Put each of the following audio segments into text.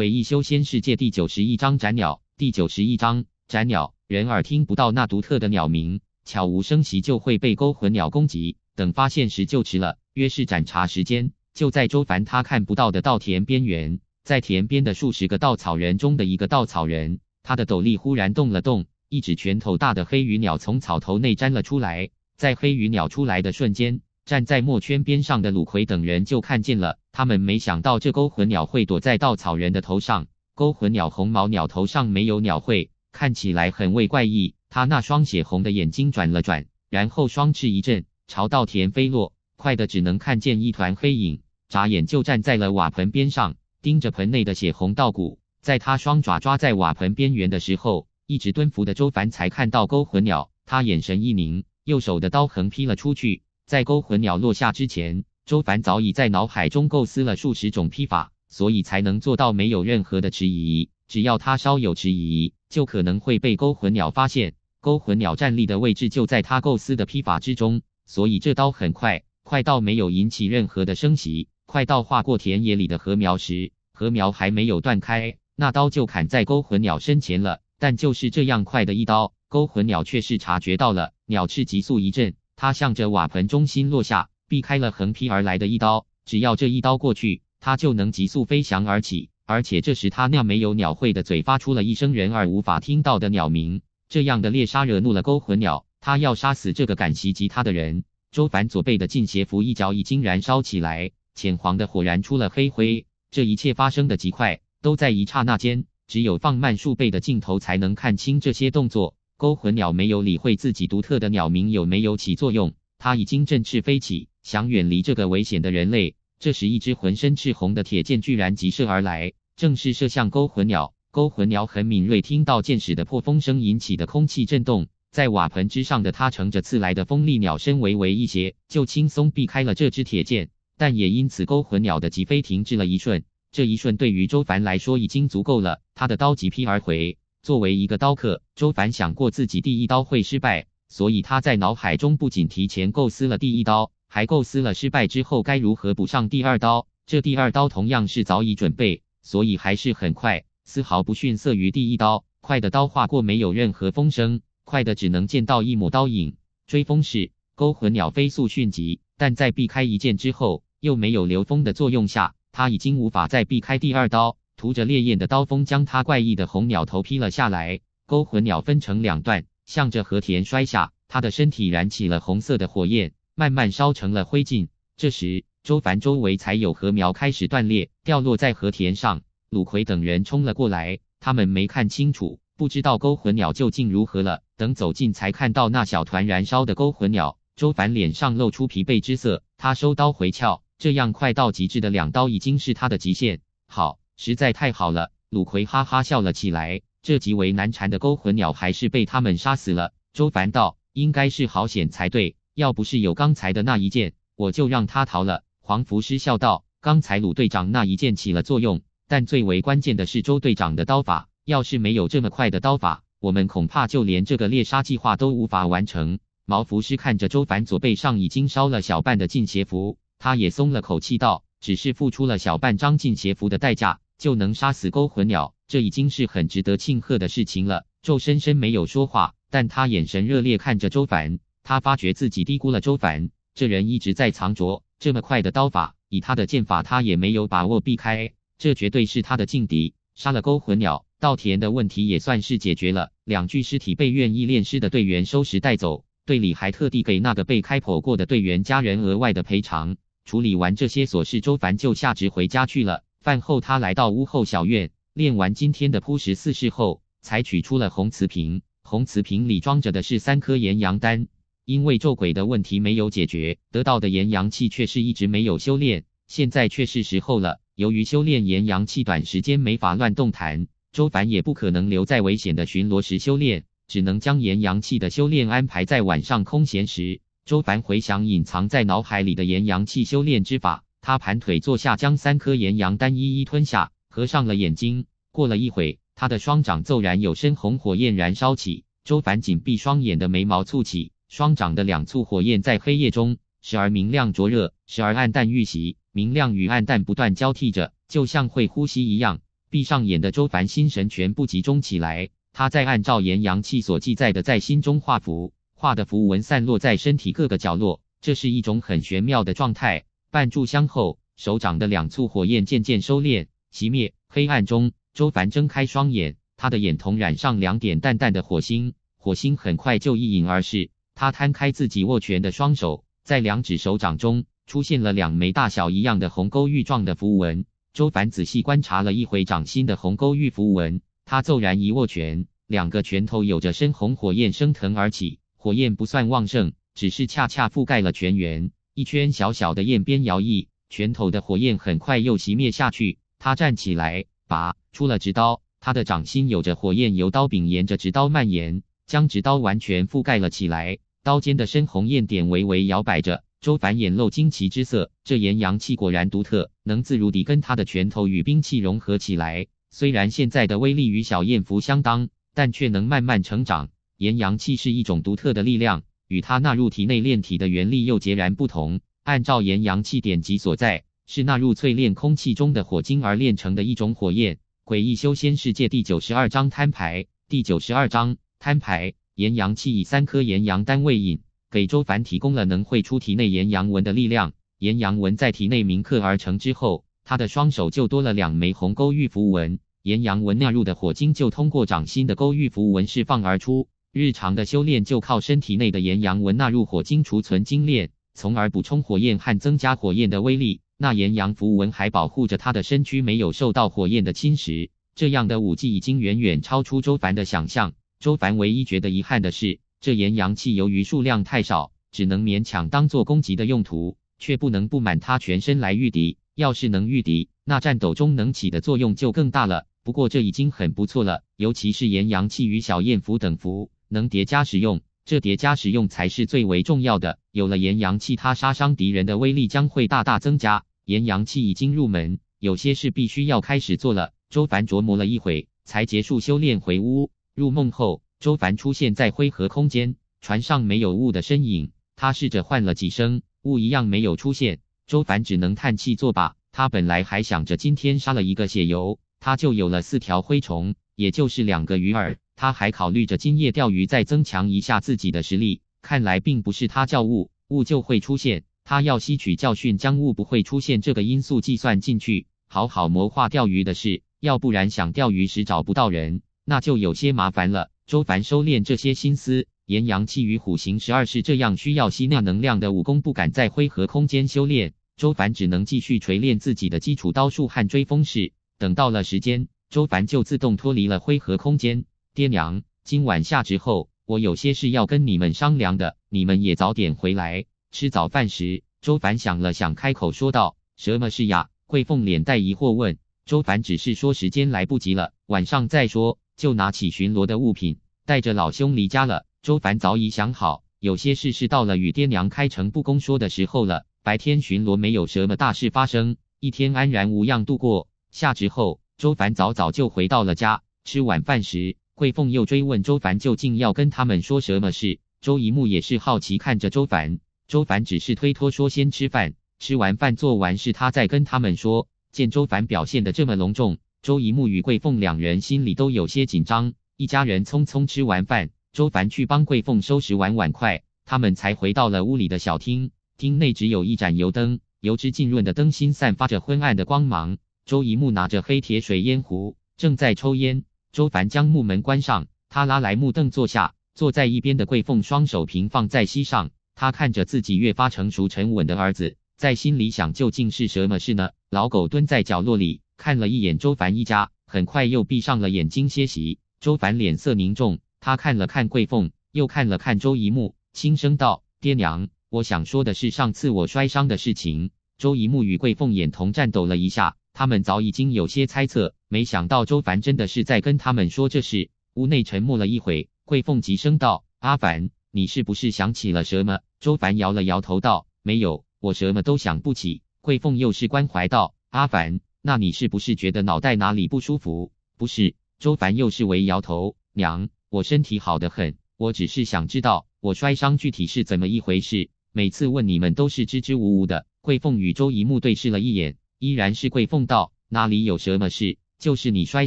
诡异修仙世界第九十一章斩鸟。第九十一章斩鸟，人耳听不到那独特的鸟鸣，悄无声息就会被勾魂鸟攻击。等发现时就迟了。约是斩茶时间，就在周凡他看不到的稻田边缘，在田边的数十个稻草人中的一个稻草人，他的斗笠忽然动了动，一只拳头大的黑羽鸟从草头内粘了出来。在黑羽鸟出来的瞬间。站在墨圈边上的鲁奎等人就看见了，他们没想到这勾魂鸟会躲在稻草人的头上。勾魂鸟红毛鸟头上没有鸟喙，看起来很为怪异。他那双血红的眼睛转了转，然后双翅一震，朝稻田飞落，快的只能看见一团黑影，眨眼就站在了瓦盆边上，盯着盆内的血红稻谷。在他双爪抓在瓦盆边缘的时候，一直蹲伏的周凡才看到勾魂鸟，他眼神一凝，右手的刀横劈了出去。在勾魂鸟落下之前，周凡早已在脑海中构思了数十种劈法，所以才能做到没有任何的迟疑。只要他稍有迟疑，就可能会被勾魂鸟发现。勾魂鸟站立的位置就在他构思的劈法之中，所以这刀很快，快到没有引起任何的声息，快到划过田野里的禾苗时，禾苗还没有断开，那刀就砍在勾魂鸟身前了。但就是这样快的一刀，勾魂鸟却是察觉到了，鸟翅急速一震。他向着瓦盆中心落下，避开了横劈而来的一刀。只要这一刀过去，他就能急速飞翔而起。而且这时，他那没有鸟喙的嘴发出了一声人耳无法听到的鸟鸣。这样的猎杀惹怒了勾魂鸟，他要杀死这个敢袭击他的人。周凡左背的禁邪符一角已经燃烧起来，浅黄的火燃出了黑灰。这一切发生的极快，都在一刹那间，只有放慢数倍的镜头才能看清这些动作。勾魂鸟没有理会自己独特的鸟鸣有没有起作用，它已经振翅飞起，想远离这个危险的人类。这时，一只浑身赤红的铁箭居然急射而来，正是射向勾魂鸟。勾魂鸟很敏锐，听到箭矢的破风声引起的空气震动，在瓦盆之上的它乘着刺来的锋利鸟身微微一斜，就轻松避开了这只铁箭。但也因此，勾魂鸟的急飞停滞了一瞬。这一瞬对于周凡来说已经足够了，他的刀急劈而回。作为一个刀客，周凡想过自己第一刀会失败，所以他在脑海中不仅提前构思了第一刀，还构思了失败之后该如何补上第二刀。这第二刀同样是早已准备，所以还是很快，丝毫不逊色于第一刀。快的刀划过没有任何风声，快的只能见到一抹刀影。追风式勾魂鸟飞速迅疾，但在避开一剑之后，又没有流风的作用下，他已经无法再避开第二刀。涂着烈焰的刀锋将他怪异的红鸟头劈了下来，勾魂鸟分成两段，向着和田摔下。他的身体燃起了红色的火焰，慢慢烧成了灰烬。这时，周凡周围才有禾苗开始断裂，掉落在和田上。鲁奎等人冲了过来，他们没看清楚，不知道勾魂鸟究竟如何了。等走近才看到那小团燃烧的勾魂鸟。周凡脸上露出疲惫之色，他收刀回鞘。这样快到极致的两刀已经是他的极限。好。实在太好了，鲁奎哈哈笑了起来。这极为难缠的勾魂鸟还是被他们杀死了。周凡道：“应该是好险才对，要不是有刚才的那一剑，我就让他逃了。”黄符师笑道：“刚才鲁队长那一剑起了作用，但最为关键的是周队长的刀法。要是没有这么快的刀法，我们恐怕就连这个猎杀计划都无法完成。”毛符师看着周凡左背上已经烧了小半的禁邪符，他也松了口气道：“只是付出了小半张禁邪符的代价。”就能杀死勾魂鸟，这已经是很值得庆贺的事情了。周深深没有说话，但他眼神热烈看着周凡。他发觉自己低估了周凡，这人一直在藏着这么快的刀法，以他的剑法，他也没有把握避开。这绝对是他的劲敌。杀了勾魂鸟，稻田的问题也算是解决了。两具尸体被愿意殓尸的队员收拾带走，队里还特地给那个被开剖过的队员家人额外的赔偿。处理完这些琐事，周凡就下职回家去了。饭后，他来到屋后小院，练完今天的扑石四式后，才取出了红瓷瓶。红瓷瓶里装着的是三颗岩阳丹。因为咒鬼的问题没有解决，得到的岩阳气却是一直没有修炼。现在却是时候了。由于修炼岩阳气，短时间没法乱动弹，周凡也不可能留在危险的巡逻时修炼，只能将岩阳气的修炼安排在晚上空闲时。周凡回想隐藏在脑海里的岩阳气修炼之法。他盘腿坐下，将三颗炎阳丹一一吞下，合上了眼睛。过了一会，他的双掌骤然有深红火焰燃烧起。周凡紧闭双眼的眉毛蹙起，双掌的两簇火焰在黑夜中时而明亮灼热，时而暗淡欲袭，明亮与暗淡不断交替着，就像会呼吸一样。闭上眼的周凡心神全部集中起来，他在按照炎阳气所记载的，在心中画符，画的符文散落在身体各个角落。这是一种很玄妙的状态。半炷香后，手掌的两簇火焰渐渐收敛熄灭。黑暗中，周凡睁开双眼，他的眼瞳染上两点淡淡的火星，火星很快就一隐而逝。他摊开自己握拳的双手，在两指手掌中出现了两枚大小一样的红勾玉状的符文。周凡仔细观察了一回掌心的红勾玉符文，他骤然一握拳，两个拳头有着深红火焰升腾而起，火焰不算旺盛，只是恰恰覆盖了拳缘。一圈小小的焰边摇曳，拳头的火焰很快又熄灭下去。他站起来，拔出了直刀。他的掌心有着火焰，由刀柄沿着直刀蔓延，将直刀完全覆盖了起来。刀尖的深红焰点微微摇摆着。周凡眼露惊奇之色，这炎阳气果然独特，能自如地跟他的拳头与兵器融合起来。虽然现在的威力与小焰符相当，但却能慢慢成长。炎阳气是一种独特的力量。与他纳入体内炼体的原力又截然不同。按照炎阳气典籍所在，是纳入淬炼空气中的火晶而炼成的一种火焰。诡异修仙世界第九十二章摊牌。第九十二章摊牌。炎阳气以三颗炎阳丹为引，给周凡提供了能绘出体内炎阳纹的力量。炎阳纹在体内铭刻而成之后，他的双手就多了两枚红勾玉符文。炎阳纹纳入的火晶就通过掌心的勾玉符文释放而出。日常的修炼就靠身体内的炎阳纹纳入火精储存精炼，从而补充火焰和增加火焰的威力。那炎阳符文还保护着他的身躯没有受到火焰的侵蚀。这样的武技已经远远超出周凡的想象。周凡唯一觉得遗憾的是，这炎阳气由于数量太少，只能勉强当做攻击的用途，却不能布满他全身来御敌。要是能御敌，那战斗中能起的作用就更大了。不过这已经很不错了，尤其是炎阳气与小焰符等符。能叠加使用，这叠加使用才是最为重要的。有了炎阳气，它杀伤敌人的威力将会大大增加。炎阳气已经入门，有些事必须要开始做了。周凡琢磨了一会，才结束修炼回屋。入梦后，周凡出现在灰河空间船上，没有雾的身影。他试着唤了几声，雾一样没有出现。周凡只能叹气作罢。他本来还想着今天杀了一个血游，他就有了四条灰虫，也就是两个鱼饵。他还考虑着今夜钓鱼，再增强一下自己的实力。看来并不是他叫悟，悟就会出现。他要吸取教训，将悟不会出现这个因素计算进去，好好谋划钓鱼的事。要不然想钓鱼时找不到人，那就有些麻烦了。周凡收敛这些心思，炎阳气与虎形十二式这样需要吸纳能量的武功，不敢在灰和空间修炼。周凡只能继续锤炼自己的基础刀术和追风式。等到了时间，周凡就自动脱离了灰和空间。爹娘，今晚下职后，我有些事要跟你们商量的，你们也早点回来吃早饭时，周凡想了想，开口说道：“什么事呀？”桂凤脸带疑惑问。周凡只是说：“时间来不及了，晚上再说。”就拿起巡逻的物品，带着老兄离家了。周凡早已想好，有些事是到了与爹娘开诚布公说的时候了。白天巡逻没有什么大事发生，一天安然无恙度过。下职后，周凡早早就回到了家。吃晚饭时。桂凤又追问周凡究竟要跟他们说什么事，周一木也是好奇看着周凡。周凡只是推脱说先吃饭，吃完饭做完事，他再跟他们说。见周凡表现的这么隆重，周一木与桂凤两人心里都有些紧张。一家人匆匆吃完饭，周凡去帮桂凤收拾完碗筷，他们才回到了屋里的小厅。厅内只有一盏油灯，油脂浸润的灯芯散发着昏暗的光芒。周一木拿着黑铁水烟壶，正在抽烟。周凡将木门关上，他拉来木凳坐下。坐在一边的桂凤双手平放在膝上，他看着自己越发成熟沉稳的儿子，在心里想，究竟是什么事呢？老狗蹲在角落里看了一眼周凡一家，很快又闭上了眼睛歇息。周凡脸色凝重，他看了看桂凤，又看了看周一木，轻声道：“爹娘，我想说的是上次我摔伤的事情。”周一木与桂凤眼瞳颤抖了一下，他们早已经有些猜测。没想到周凡真的是在跟他们说这事。屋内沉默了一会，桂凤急声道：“阿凡，你是不是想起了什么？”周凡摇了摇头道：“没有，我什么都想不起。”桂凤又是关怀道：“阿凡，那你是不是觉得脑袋哪里不舒服？”“不是。”周凡又是为摇头。娘，我身体好的很，我只是想知道我摔伤具体是怎么一回事。每次问你们都是支支吾吾的。桂凤与周一木对视了一眼，依然是桂凤道：“哪里有什么事？”就是你摔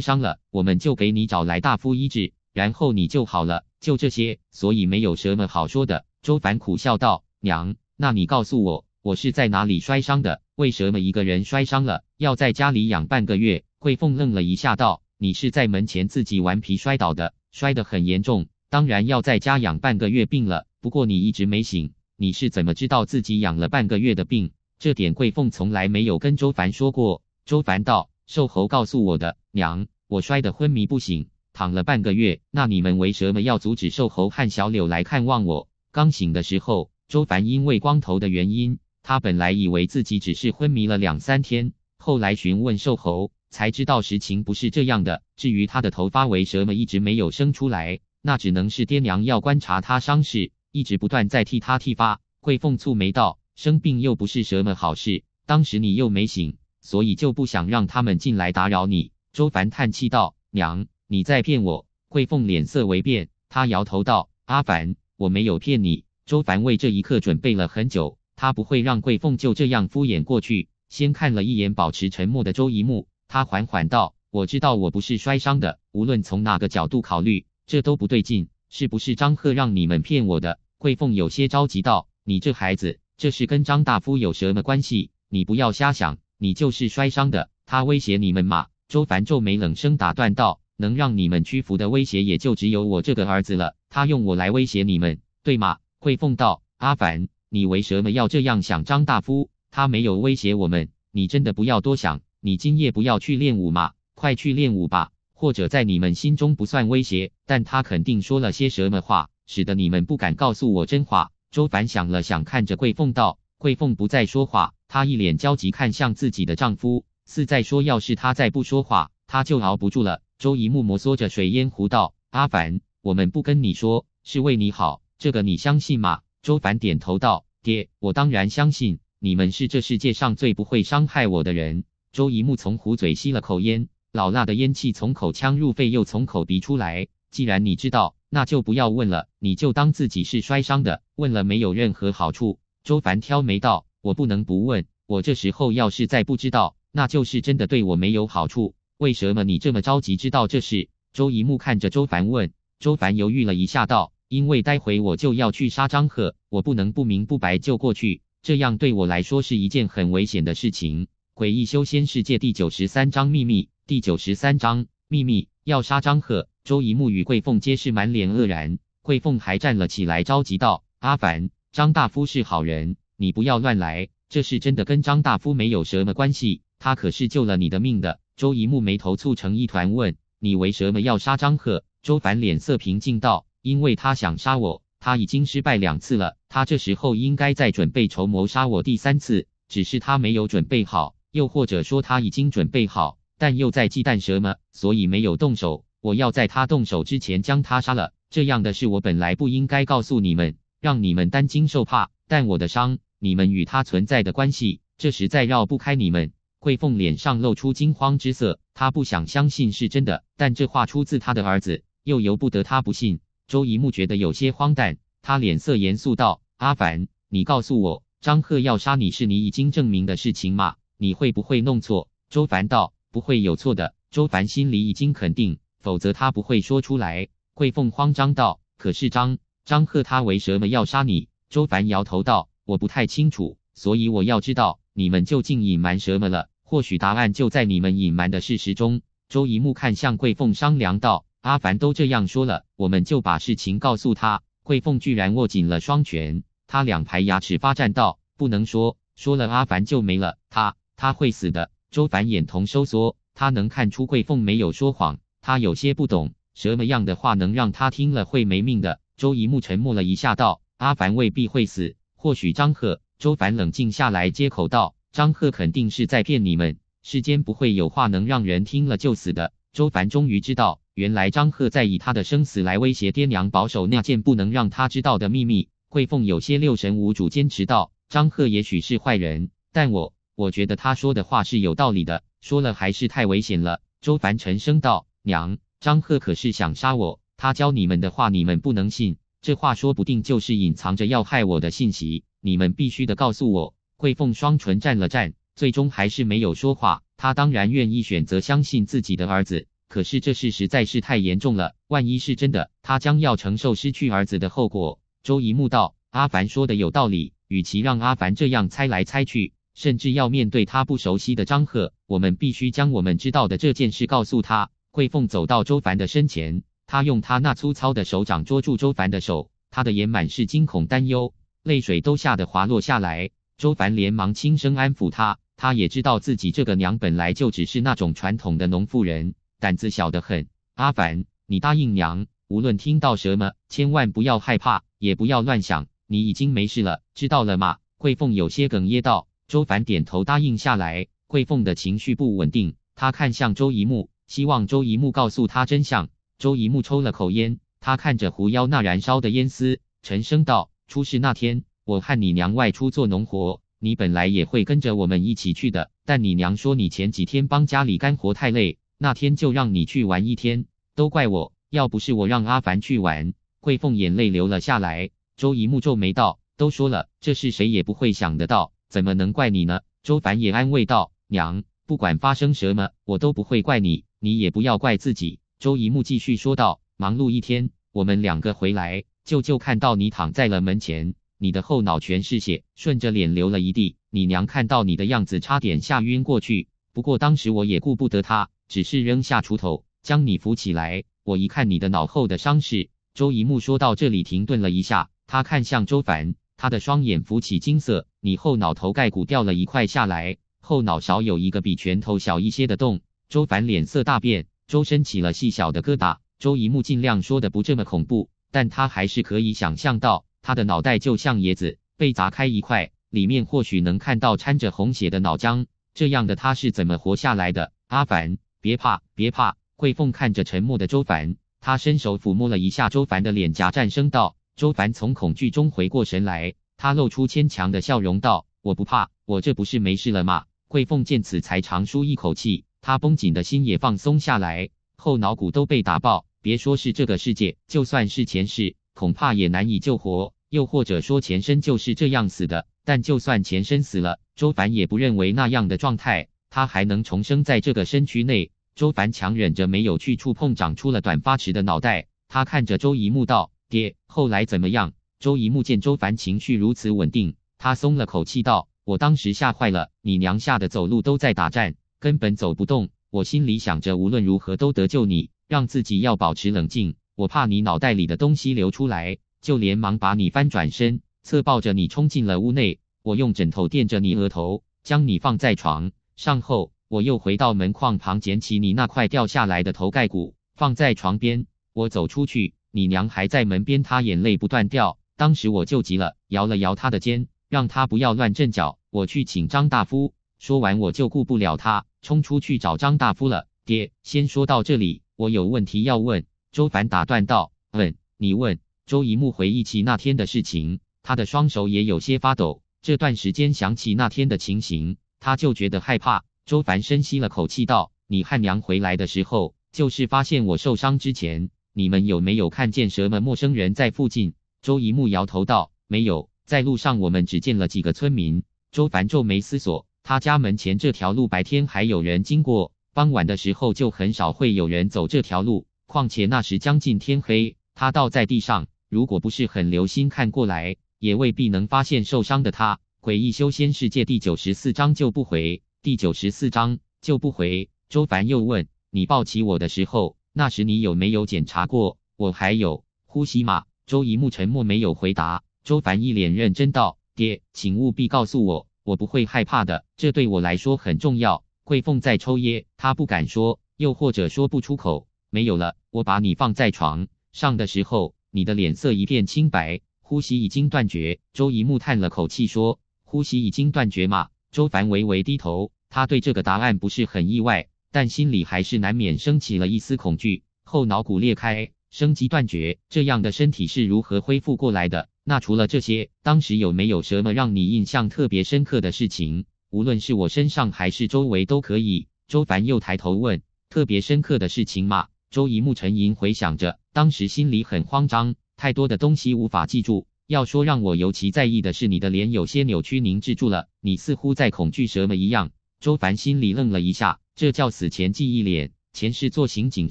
伤了，我们就给你找来大夫医治，然后你就好了，就这些，所以没有什么好说的。”周凡苦笑道，“娘，那你告诉我，我是在哪里摔伤的？为什么一个人摔伤了要在家里养半个月？”桂凤愣了一下，道：“你是在门前自己顽皮摔倒的，摔得很严重，当然要在家养半个月病了。不过你一直没醒，你是怎么知道自己养了半个月的病？这点桂凤从来没有跟周凡说过。”周凡道。瘦猴告诉我的娘，我摔得昏迷不醒，躺了半个月。那你们为什么要阻止瘦猴和小柳来看望我？刚醒的时候，周凡因为光头的原因，他本来以为自己只是昏迷了两三天，后来询问瘦猴，才知道实情不是这样的。至于他的头发，为什么一直没有生出来，那只能是爹娘要观察他伤势，一直不断在替他剃发。桂凤蹙眉道：“生病又不是什么好事，当时你又没醒。”所以就不想让他们进来打扰你。周凡叹气道：“娘，你在骗我。”桂凤脸色为变，她摇头道：“阿凡，我没有骗你。”周凡为这一刻准备了很久，他不会让桂凤就这样敷衍过去。先看了一眼保持沉默的周姨母，他缓缓道：“我知道我不是摔伤的，无论从哪个角度考虑，这都不对劲，是不是张贺让你们骗我的？”桂凤有些着急道：“你这孩子，这是跟张大夫有什么关系？你不要瞎想。”你就是摔伤的，他威胁你们吗？周凡皱眉冷声打断道：“能让你们屈服的威胁，也就只有我这个儿子了。他用我来威胁你们，对吗？”桂凤道：“阿凡，你为什么要这样想？”张大夫他没有威胁我们，你真的不要多想。你今夜不要去练武吗？快去练武吧。或者在你们心中不算威胁，但他肯定说了些什么话，使得你们不敢告诉我真话。周凡想了想，看着桂凤道。惠凤不再说话，她一脸焦急看向自己的丈夫，似在说：“要是他再不说话，她就熬不住了。”周一木摩挲着水烟壶道：“阿凡，我们不跟你说是为你好，这个你相信吗？”周凡点头道：“爹，我当然相信，你们是这世界上最不会伤害我的人。”周一木从壶嘴吸了口烟，老辣的烟气从口腔入肺，又从口鼻出来。既然你知道，那就不要问了，你就当自己是摔伤的，问了没有任何好处。周凡挑眉道：“我不能不问，我这时候要是再不知道，那就是真的对我没有好处。为什么你这么着急知道这事？”周一木看着周凡问。周凡犹豫了一下，道：“因为待会我就要去杀张赫，我不能不明不白就过去，这样对我来说是一件很危险的事情。”诡异修仙世界第九十三章秘密。第九十三章秘密，要杀张赫。周一木与桂凤皆是满脸愕然，桂凤还站了起来，着急道：“阿凡。”张大夫是好人，你不要乱来。这是真的，跟张大夫没有什么关系。他可是救了你的命的。周一木眉头蹙成一团，问：“你为什么要杀张贺？”周凡脸色平静道：“因为他想杀我，他已经失败两次了。他这时候应该在准备筹谋杀我第三次，只是他没有准备好，又或者说他已经准备好，但又在忌惮什么，所以没有动手。我要在他动手之前将他杀了。这样的事我本来不应该告诉你们。”让你们担惊受怕，但我的伤，你们与他存在的关系，这实在绕不开你们。桂凤脸上露出惊慌之色，她不想相信是真的，但这话出自她的儿子，又由不得她不信。周一木觉得有些荒诞，他脸色严肃道：“阿凡，你告诉我，张贺要杀你是你已经证明的事情吗？你会不会弄错？”周凡道：“不会有错的。”周凡心里已经肯定，否则他不会说出来。桂凤慌张道：“可是张……”张贺他为什么要杀你？周凡摇头道：“我不太清楚，所以我要知道你们究竟隐瞒什么了。或许答案就在你们隐瞒的事实中。”周一木看向桂凤，商量道：“阿凡都这样说了，我们就把事情告诉他。”桂凤居然握紧了双拳，他两排牙齿发颤道：“不能说，说了阿凡就没了，他他会死的。”周凡眼瞳收缩，他能看出桂凤没有说谎，他有些不懂什么样的话能让他听了会没命的。周一木沉默了一下，道：“阿凡未必会死，或许张贺。”周凡冷静下来，接口道：“张贺肯定是在骗你们，世间不会有话能让人听了就死的。”周凡终于知道，原来张贺在以他的生死来威胁爹娘保守那件不能让他知道的秘密。桂凤有些六神无主，坚持道：“张贺也许是坏人，但我我觉得他说的话是有道理的，说了还是太危险了。”周凡沉声道：“娘，张贺可是想杀我。”他教你们的话，你们不能信。这话说不定就是隐藏着要害我的信息。你们必须的告诉我。慧凤双唇战了战，最终还是没有说话。她当然愿意选择相信自己的儿子，可是这事实在是太严重了，万一是真的，她将要承受失去儿子的后果。周一木道：“阿凡说的有道理，与其让阿凡这样猜来猜去，甚至要面对他不熟悉的张贺，我们必须将我们知道的这件事告诉他。”慧凤走到周凡的身前。他用他那粗糙的手掌捉住周凡的手，他的眼满是惊恐、担忧，泪水都吓得滑落下来。周凡连忙轻声安抚他，他也知道自己这个娘本来就只是那种传统的农妇人，胆子小得很。阿凡，你答应娘，无论听到什么，千万不要害怕，也不要乱想，你已经没事了，知道了吗？桂凤有些哽咽道。周凡点头答应下来。桂凤的情绪不稳定，他看向周一木，希望周一木告诉他真相。周一木抽了口烟，他看着狐妖那燃烧的烟丝，沉声道：“出事那天，我和你娘外出做农活，你本来也会跟着我们一起去的，但你娘说你前几天帮家里干活太累，那天就让你去玩一天。都怪我，要不是我让阿凡去玩。”惠凤眼泪流了下来。周一木皱眉道：“都说了，这事谁也不会想得到，怎么能怪你呢？”周凡也安慰道：“娘，不管发生什么，我都不会怪你，你也不要怪自己。”周一木继续说道：“忙碌一天，我们两个回来，舅舅看到你躺在了门前，你的后脑全是血，顺着脸流了一地。你娘看到你的样子，差点吓晕过去。不过当时我也顾不得她，只是扔下锄头，将你扶起来。我一看你的脑后的伤势……”周一木说到这里停顿了一下，他看向周凡，他的双眼浮起金色。你后脑头盖骨掉了一块下来，后脑勺有一个比拳头小一些的洞。周凡脸色大变。周身起了细小的疙瘩，周一木尽量说的不这么恐怖，但他还是可以想象到，他的脑袋就像椰子被砸开一块，里面或许能看到掺着红血的脑浆。这样的他是怎么活下来的？阿凡，别怕，别怕。桂凤看着沉默的周凡，她伸手抚摸了一下周凡的脸颊，战声道：“周凡，从恐惧中回过神来，他露出牵强的笑容道：我不怕，我这不是没事了吗？”桂凤见此才长舒一口气。他绷紧的心也放松下来，后脑骨都被打爆，别说是这个世界，就算是前世，恐怕也难以救活。又或者说，前身就是这样死的。但就算前身死了，周凡也不认为那样的状态，他还能重生在这个身躯内。周凡强忍着没有去触碰长出了短发池的脑袋，他看着周一木道：“爹，后来怎么样？”周一木见周凡情绪如此稳定，他松了口气道：“我当时吓坏了，你娘吓得走路都在打颤。”根本走不动，我心里想着无论如何都得救你，让自己要保持冷静，我怕你脑袋里的东西流出来，就连忙把你翻转身，侧抱着你冲进了屋内。我用枕头垫着你额头，将你放在床上后，我又回到门框旁捡起你那块掉下来的头盖骨，放在床边。我走出去，你娘还在门边，她眼泪不断掉。当时我就急了，摇了摇她的肩，让她不要乱阵脚，我去请张大夫。说完，我就顾不了他，冲出去找张大夫了。爹，先说到这里，我有问题要问。周凡打断道：“问你问。”周一木回忆起那天的事情，他的双手也有些发抖。这段时间想起那天的情形，他就觉得害怕。周凡深吸了口气道：“你汉娘回来的时候，就是发现我受伤之前，你们有没有看见什么陌生人在附近？”周一木摇头道：“没有，在路上我们只见了几个村民。”周凡皱眉思索。他家门前这条路白天还有人经过，傍晚的时候就很少会有人走这条路。况且那时将近天黑，他倒在地上，如果不是很留心看过来，也未必能发现受伤的他。诡异修仙世界第九十四章救不回。第九十四章救不回。周凡又问：“你抱起我的时候，那时你有没有检查过我还有呼吸吗？”周一木沉默，没有回答。周凡一脸认真道：“爹，请务必告诉我。”我不会害怕的，这对我来说很重要。桂凤在抽噎，她不敢说，又或者说不出口。没有了，我把你放在床上的时候，你的脸色一片清白，呼吸已经断绝。周一木叹了口气说：“呼吸已经断绝嘛。”周凡微微低头，他对这个答案不是很意外，但心里还是难免升起了一丝恐惧。后脑骨裂开，生机断绝，这样的身体是如何恢复过来的？那除了这些，当时有没有什么让你印象特别深刻的事情？无论是我身上还是周围都可以。周凡又抬头问：“特别深刻的事情吗？”周一木沉吟，回想着，当时心里很慌张，太多的东西无法记住。要说让我尤其在意的是你的脸，有些扭曲凝滞住了，你似乎在恐惧什么一样。周凡心里愣了一下，这叫死前记忆脸。前世做刑警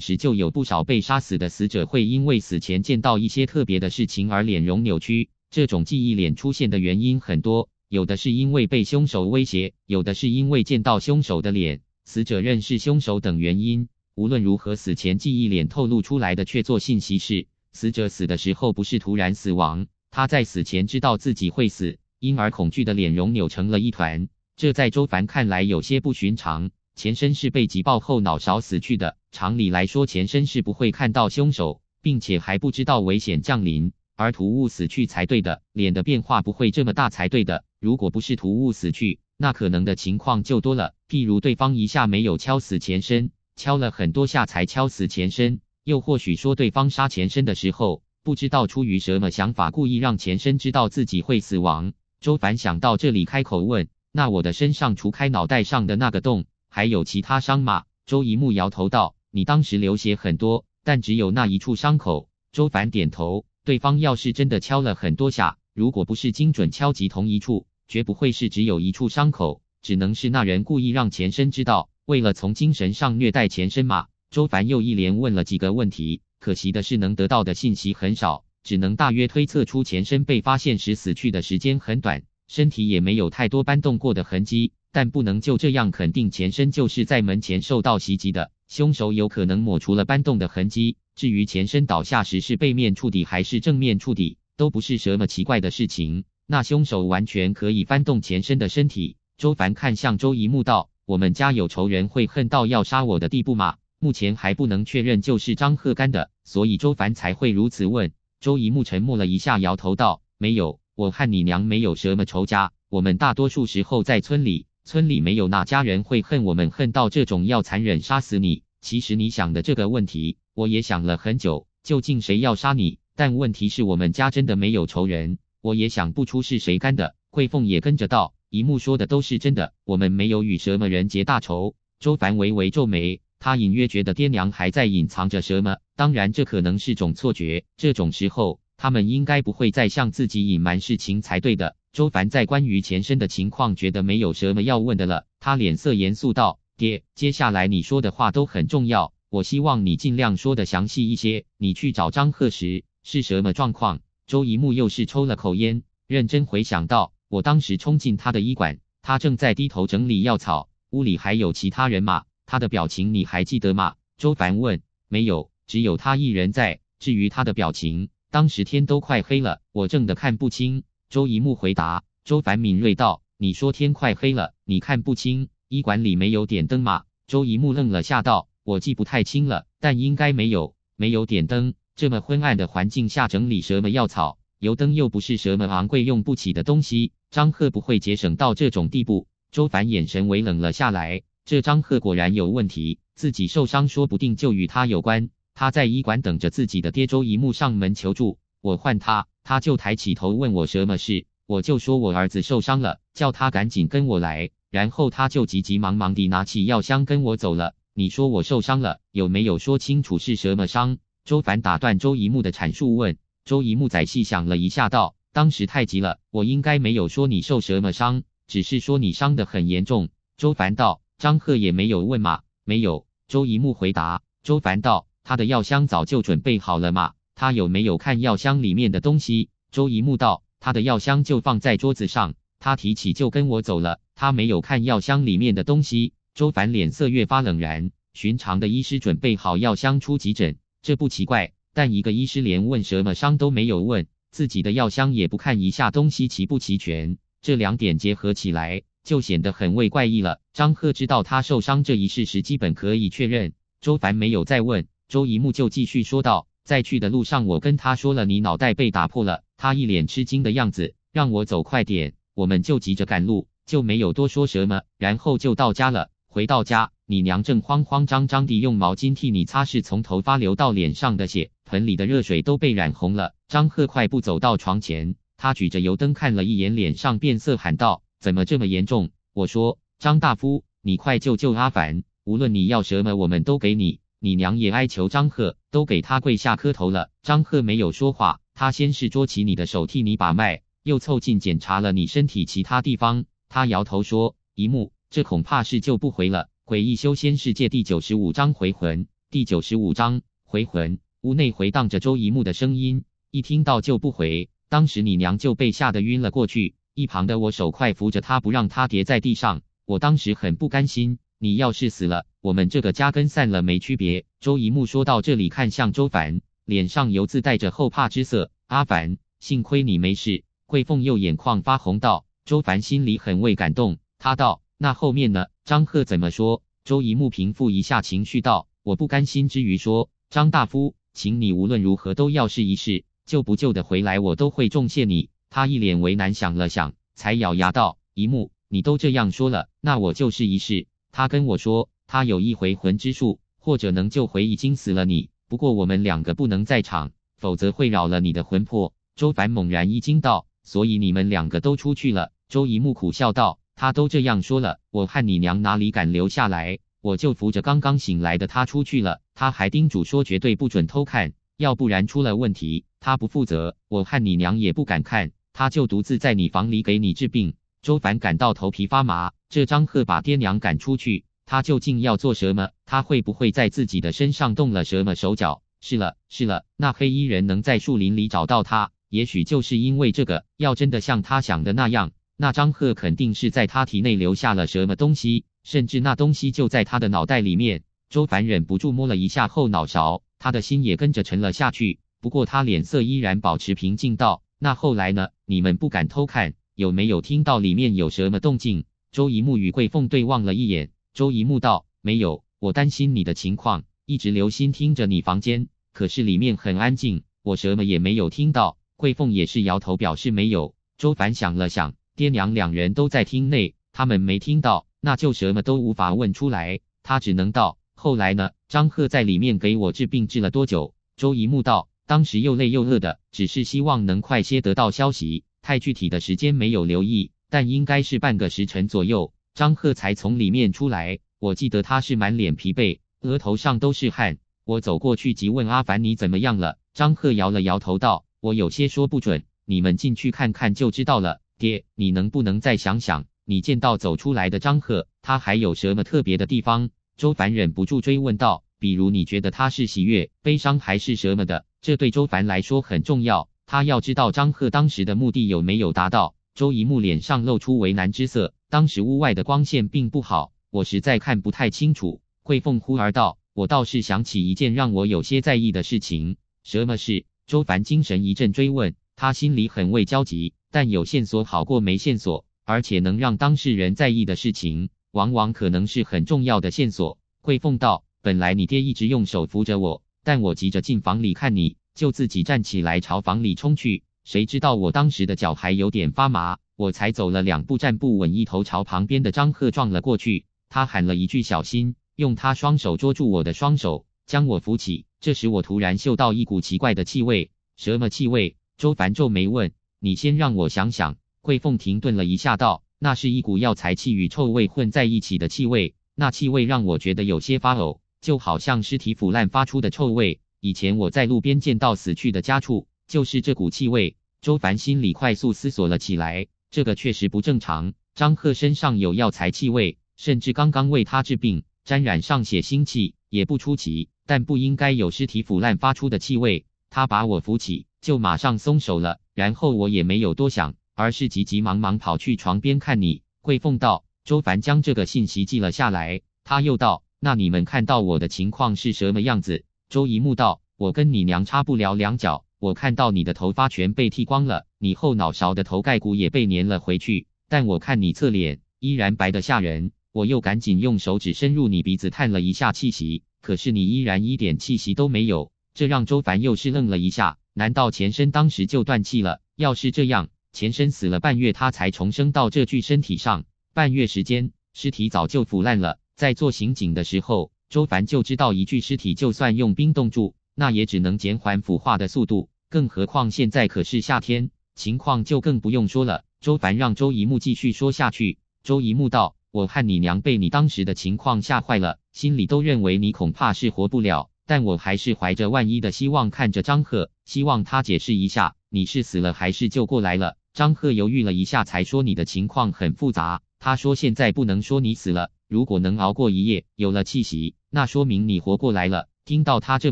时就有不少被杀死的死者会因为死前见到一些特别的事情而脸容扭曲，这种记忆脸出现的原因很多，有的是因为被凶手威胁，有的是因为见到凶手的脸，死者认识凶手等原因。无论如何，死前记忆脸透露出来的确做信息是，死者死的时候不是突然死亡，他在死前知道自己会死，因而恐惧的脸容扭成了一团。这在周凡看来有些不寻常。前身是被急爆后脑勺死去的。常理来说，前身是不会看到凶手，并且还不知道危险降临，而突兀死去才对的。脸的变化不会这么大才对的。如果不是突兀死去，那可能的情况就多了。譬如对方一下没有敲死前身，敲了很多下才敲死前身；又或许说，对方杀前身的时候，不知道出于什么想法，故意让前身知道自己会死亡。周凡想到这里，开口问：“那我的身上除开脑袋上的那个洞？”还有其他伤吗？周一木摇头道：“你当时流血很多，但只有那一处伤口。”周凡点头：“对方要是真的敲了很多下，如果不是精准敲击同一处，绝不会是只有一处伤口，只能是那人故意让前身知道，为了从精神上虐待前身嘛。”周凡又一连问了几个问题，可惜的是能得到的信息很少，只能大约推测出前身被发现时死去的时间很短，身体也没有太多搬动过的痕迹。但不能就这样肯定前身就是在门前受到袭击的凶手有可能抹除了搬动的痕迹。至于前身倒下时是背面触底还是正面触底，都不是什么奇怪的事情。那凶手完全可以翻动前身的身体。周凡看向周一木道：“我们家有仇人会恨到要杀我的地步吗？”目前还不能确认就是张贺干的，所以周凡才会如此问。周一木沉默了一下，摇头道：“没有，我和你娘没有什么仇家。我们大多数时候在村里。”村里没有哪家人会恨我们，恨到这种要残忍杀死你。其实你想的这个问题，我也想了很久，究竟谁要杀你？但问题是我们家真的没有仇人，我也想不出是谁干的。桂凤也跟着道：“一木说的都是真的，我们没有与什么人结大仇。”周凡微微皱眉，他隐约觉得爹娘还在隐藏着什么，当然这可能是种错觉。这种时候，他们应该不会再向自己隐瞒事情才对的。周凡在关于前身的情况，觉得没有什么要问的了。他脸色严肃道：“爹，接下来你说的话都很重要，我希望你尽量说的详细一些。你去找张赫时是什么状况？”周一木又是抽了口烟，认真回想到：“我当时冲进他的医馆，他正在低头整理药草，屋里还有其他人吗？他的表情你还记得吗？”周凡问：“没有，只有他一人在。至于他的表情，当时天都快黑了，我正的看不清。”周一木回答，周凡敏锐道：“你说天快黑了，你看不清，医馆里没有点灯吗？”周一木愣了下，道：“我记不太清了，但应该没有，没有点灯。这么昏暗的环境下整理什么药草，油灯又不是什么昂贵用不起的东西，张贺不会节省到这种地步。”周凡眼神微冷了下来，这张贺果然有问题，自己受伤说不定就与他有关。他在医馆等着自己的爹周一木上门求助，我换他。他就抬起头问我什么事，我就说我儿子受伤了，叫他赶紧跟我来。然后他就急急忙忙地拿起药箱跟我走了。你说我受伤了，有没有说清楚是什么伤？周凡打断周一木的阐述，问周一木：“仔细想了一下，道，当时太急了，我应该没有说你受什么伤，只是说你伤的很严重。”周凡道：“张赫也没有问吗？”“没有。”周一木回答。周凡道：“他的药箱早就准备好了吗？”他有没有看药箱里面的东西？周一木道：“他的药箱就放在桌子上，他提起就跟我走了。他没有看药箱里面的东西。”周凡脸色越发冷然。寻常的医师准备好药箱出急诊，这不奇怪。但一个医师连问什么伤都没有问，自己的药箱也不看一下东西齐不齐全，这两点结合起来，就显得很为怪异了。张赫知道他受伤这一事实基本可以确认，周凡没有再问，周一木就继续说道。在去的路上，我跟他说了你脑袋被打破了，他一脸吃惊的样子，让我走快点，我们就急着赶路，就没有多说什么，然后就到家了。回到家，你娘正慌慌张张地用毛巾替你擦拭从头发流到脸上的血，盆里的热水都被染红了。张赫快步走到床前，他举着油灯看了一眼，脸上变色，喊道：“怎么这么严重？”我说：“张大夫，你快救救阿凡，无论你要什么，我们都给你。”你娘也哀求张贺，都给他跪下磕头了。张贺没有说话，他先是捉起你的手替你把脉，又凑近检查了你身体其他地方。他摇头说：“一木，这恐怕是救不回了。”诡异修仙世界第九十五章回魂。第九十五章回魂。屋内回荡着周一木的声音。一听到救不回，当时你娘就被吓得晕了过去。一旁的我手快扶着她，不让她跌在地上。我当时很不甘心，你要是死了。我们这个家跟散了没区别。周一木说到这里，看向周凡，脸上犹自带着后怕之色。阿凡，幸亏你没事。桂凤又眼眶发红道。周凡心里很为感动，他道：“那后面呢？张贺怎么说？”周一木平复一下情绪道：“我不甘心之余说，张大夫，请你无论如何都要试一试，救不救的回来，我都会重谢你。”他一脸为难，想了想，才咬牙道：“一木，你都这样说了，那我就试一试。”他跟我说。他有一回魂之术，或者能救回已经死了你。不过我们两个不能在场，否则会扰了你的魂魄。周凡猛然一惊道：“所以你们两个都出去了？”周一木苦笑道：“他都这样说了，我和你娘哪里敢留下来？我就扶着刚刚醒来的他出去了。他还叮嘱说绝对不准偷看，要不然出了问题他不负责。我和你娘也不敢看，他就独自在你房里给你治病。”周凡感到头皮发麻，这张贺把爹娘赶出去。他究竟要做什么？他会不会在自己的身上动了什么手脚？是了，是了，那黑衣人能在树林里找到他，也许就是因为这个。要真的像他想的那样，那张贺肯定是在他体内留下了什么东西，甚至那东西就在他的脑袋里面。周凡忍不住摸了一下后脑勺，他的心也跟着沉了下去。不过他脸色依然保持平静，道：“那后来呢？你们不敢偷看，有没有听到里面有什么动静？”周一木与桂凤对望了一眼。周一木道：“没有，我担心你的情况，一直留心听着你房间，可是里面很安静，我什么也没有听到。”桂凤也是摇头，表示没有。周凡想了想，爹娘两人都在厅内，他们没听到，那就什么都无法问出来。他只能道：“后来呢？”张赫在里面给我治病，治了多久？周一木道：“当时又累又饿的，只是希望能快些得到消息，太具体的时间没有留意，但应该是半个时辰左右。”张赫才从里面出来，我记得他是满脸疲惫，额头上都是汗。我走过去，急问阿凡：“你怎么样了？”张赫摇了摇头，道：“我有些说不准，你们进去看看就知道了。”爹，你能不能再想想？你见到走出来的张赫，他还有什么特别的地方？”周凡忍不住追问道：“比如你觉得他是喜悦、悲伤还是什么的？这对周凡来说很重要，他要知道张赫当时的目的有没有达到。”周一木脸上露出为难之色。当时屋外的光线并不好，我实在看不太清楚。桂凤忽而道：“我倒是想起一件让我有些在意的事情。什么事？”周凡精神一阵追问，他心里很为焦急，但有线索好过没线索，而且能让当事人在意的事情，往往可能是很重要的线索。桂凤道：“本来你爹一直用手扶着我，但我急着进房里看，你就自己站起来朝房里冲去。谁知道我当时的脚还有点发麻。”我才走了两步，站不稳，一头朝旁边的张赫撞了过去。他喊了一句“小心”，用他双手捉住我的双手，将我扶起。这时，我突然嗅到一股奇怪的气味，什么气味？周凡皱眉问：“你先让我想想。”桂凤停顿了一下，道：“那是一股药材气与臭味混在一起的气味，那气味让我觉得有些发呕，就好像尸体腐烂发出的臭味。以前我在路边见到死去的家畜，就是这股气味。”周凡心里快速思索了起来。这个确实不正常。张贺身上有药材气味，甚至刚刚为他治病，沾染上血腥气也不出奇，但不应该有尸体腐烂发出的气味。他把我扶起，就马上松手了。然后我也没有多想，而是急急忙忙跑去床边看你。桂凤道：“周凡将这个信息记了下来。”他又道：“那你们看到我的情况是什么样子？”周一木道：“我跟你娘差不了两脚。我看到你的头发全被剃光了。”你后脑勺的头盖骨也被粘了回去，但我看你侧脸依然白得吓人，我又赶紧用手指深入你鼻子探了一下气息，可是你依然一点气息都没有，这让周凡又是愣了一下。难道前身当时就断气了？要是这样，前身死了半月，他才重生到这具身体上，半月时间，尸体早就腐烂了。在做刑警的时候，周凡就知道一具尸体就算用冰冻住，那也只能减缓腐化的速度，更何况现在可是夏天。情况就更不用说了。周凡让周一木继续说下去。周一木道：“我和你娘被你当时的情况吓坏了，心里都认为你恐怕是活不了。但我还是怀着万一的希望看着张赫，希望他解释一下你是死了还是救过来了。”张赫犹豫了一下，才说：“你的情况很复杂。”他说：“现在不能说你死了。如果能熬过一夜，有了气息，那说明你活过来了。”听到他这